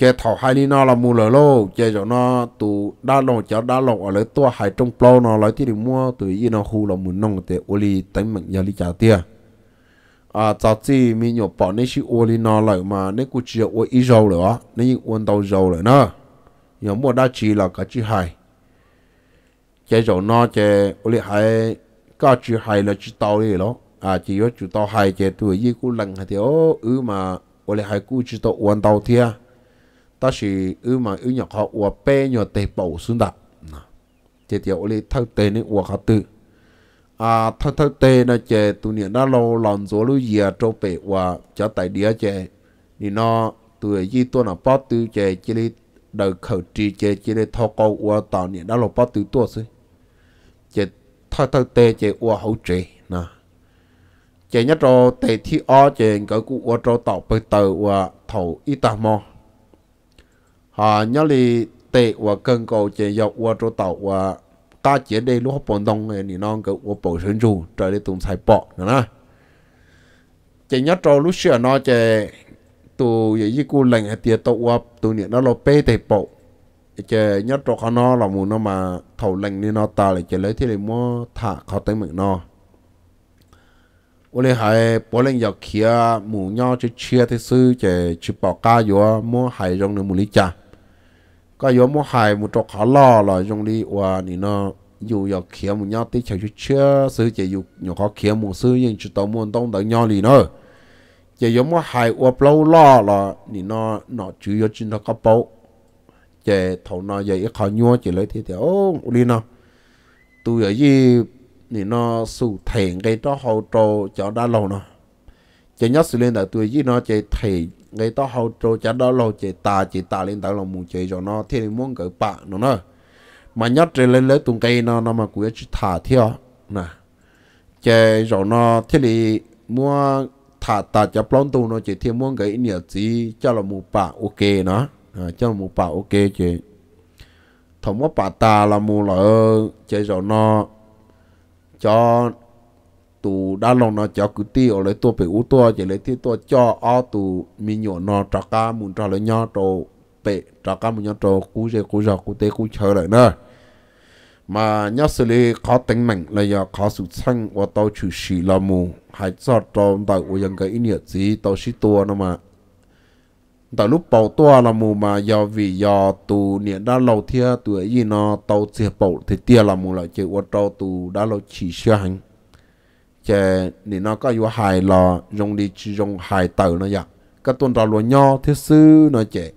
chế thảo hai ni nó là mua lỡ lô chế cho nó tụ đa lô cháu đa lô ở lấy tua hai trong plau nó lấy thì đi mua tụ y nó hù là muốn nông tệ ô li tính mạnh nhà li trả tia à cháu chi mi nhổ bỏ nên chỉ ô li nó lại mà nên cứ chỉ ô y dầu á, nên những ô đầu dầu nữa nữa nhớ mua đa chỉ là cái chỉ hai chế cho nó chế ô li hai cái chỉ hai là chỉ tàu đi rồi, à chỉ có chỉ tàu hai chế tụ y cũng lằng hay thì ô ư mà ô li hai cũng chỉ tàu ô đầu thiệt ta chỉ mà họ 但是有嘛有肉好我白肉地保存的，这条我哩偷地呢我好多。à à, thâu thâu tê nó chè tu nè nó lâu lòng rồi lưu dìa trâu bể và cho tại đĩa chè thì nó tụi gì tôi nó bắt tụi chè chỉ đi đầu khẩu trì chè chỉ đi thâu câu và tạo nè nó lâu bắt tụi tôi xí chè thâu thâu tê chè và hậu trì nè chè nhất rồi tê thi o chè cái cụ và trâu tạo bể tờ và thầu ít tà mò à nhớ li tệ và cần cầu chế dọc và chỗ tàu và ta chế đây lúc học bọn đông này thì non cái và bổ sung chủ trở đi tụng sai bỏ nữa nè chế nhớ trâu lúc xưa nó chế tụ vậy chứ cô lệnh hay tiệt tàu và tụ niệm nó lo pê tệ bộ chế nhớ trâu khó nó là muốn nó mà thầu lệnh nên nó ta lại chế lấy thì lại mua thả khó tới mình nó ôi hay bỏ lên dọc kia mù nhau chứ chia thế sư chế chứ bỏ ca vô mua hay rong nữa mù lý cha ก็ยมหายมุจขาล่อลอยจงดีว่านี่เนาะอยู่อยากเขียมุญาติชาวเชื่อซื้อจะอยู่อยากเขาเขียมุซื้อยังจุดตัวมันต้องเดินยอลีเนาะจะยมหายอวบเล่าล่อลอนี่เนาะเนาะจุยจินตกระเป๋าจะถอนเนาะอย่าอีกขอยัวจะเลยทีเดียวโอ้ลีเนาะตัวอย่ายี่นี่เนาะสู่เถ่งไงต้องเขาโตจะได้เราเนาะจะยัดสุเรนแต่ตัวยี่เนาะจะเถ่ง người ta hậu trâu chả đó lâu chạy tà chạy tà lên tao lòng mù chạy cho nó thế thì muốn cỡ bạ nó nó mà nhát trên lên lấy tung cây nó nó mà cũng chỉ thả theo nè chạy cho nó thế thì mua thả tà cho plon tu nó chạy thêm muốn cái nhiều gì cho là mù bạ ok nó à, cho là mù bạ ok chạy thằng mua bạ tà là mù lỡ chạy cho nó cho tu đã lòng nó cho cứ tiêu lấy tua bị u tua chỉ lấy thì tua cho ao tu mi nhổ nó trả cá muốn trả lấy nhau trâu bị trả cá muốn nhau trâu cú chơi cú giờ cú tê cú chờ lại nữa mà nhớ xử lý khó tính mạnh là do khó sự sang và tao chủ sĩ là mù hãy cho trong tại của dân cái ý nghĩa gì tao sĩ tua nó mà tại lúc bầu tua là mù mà do vì do tù niệm đã lâu thia tuổi gì nó tao chia bầu thì tia là mù lại chơi qua trâu tù đã lâu chỉ sửa hành chế nị nó có yêu hài lò dùng đi chỉ dùng hài tàu nó vậy dạ. các tuần đầu luôn nhau thế sư nó chế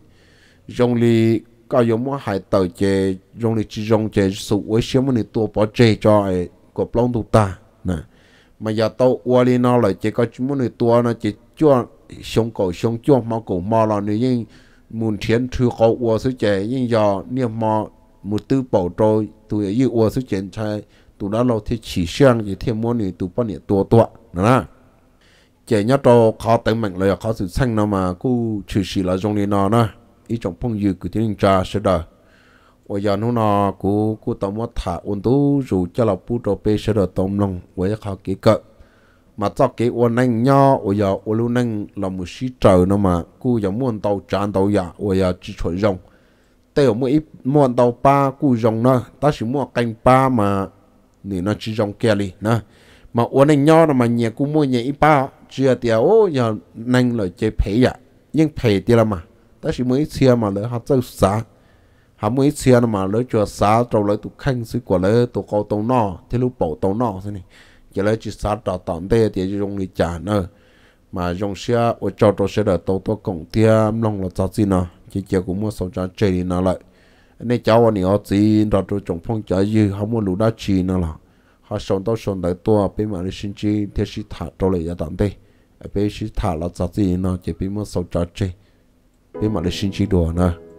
dùng đi có yêu mua hài tàu chế dùng đi chỉ dùng chế sụ với xíu mà nị tua bỏ chế cho ấy của plong tụ ta nè mà giờ tàu qua đi nó lại chế có chúng muốn nị tua nó chế chua sống cổ sống chua mà cổ mò là nị nhưng muốn thiên thư khó qua số chế nhưng giờ niệm mò một tư bảo trôi tôi ấy yêu qua số chế chơi tụ đó lâu thì chỉ sang gì thêm muốn thì tụ bao nhiêu tua tua nữa chế nhớ cho khó tính mạnh lời khó sự xanh nó mà cứ chỉ chỉ là trong này nó nè ít trong phong dư cứ thiên trà sẽ đờ bây giờ nó nó cứ cứ tao mua thả ôn tú dù cho là pu trò pe sẽ đờ tôm lòng với giờ khó kỹ cỡ mà cho cái ôn năng nhớ bây giờ ôn luôn anh là một sĩ trời nó mà cứ giờ muốn tàu tràn tàu giả bây giờ chỉ chuẩn rồng tao mua ít mua tàu ba cứ rồng nó ta chỉ muốn canh ba mà nửa nó chỉ trong kia đi nè mà uống anh nhau là mà nhà cũng mua nhà ít bao chưa tiền à, ô giờ nành lời chơi phê à nhưng phê tiền là mà ta chỉ mới xe mà lỡ học chơi xa họ mới xe mà lỡ chưa xa trâu lỡ tụ khăn xí của lỡ tụ cầu tàu nọ thế lúc bầu tàu nọ thế này chỉ lỡ chỉ xa trò tỏn thế thì chỉ dùng đi trả nữa mà dùng xe ở chỗ trâu xe đỡ tàu tàu cổng tia lòng là cho gì nọ chỉ chỉ cũng mua sầu cho chơi đi nó lại nên cháu anh ở gì đó rồi chồng phong cháu gì không muốn lũ đã chi nữa là họ sống đâu sống tại tua bên mà đi sinh chi thế sĩ thả đâu lại ra đằng đây bên sĩ thả là sao gì nó chỉ bên mà sống cháu chơi bên mà đi sinh chi đùa nữa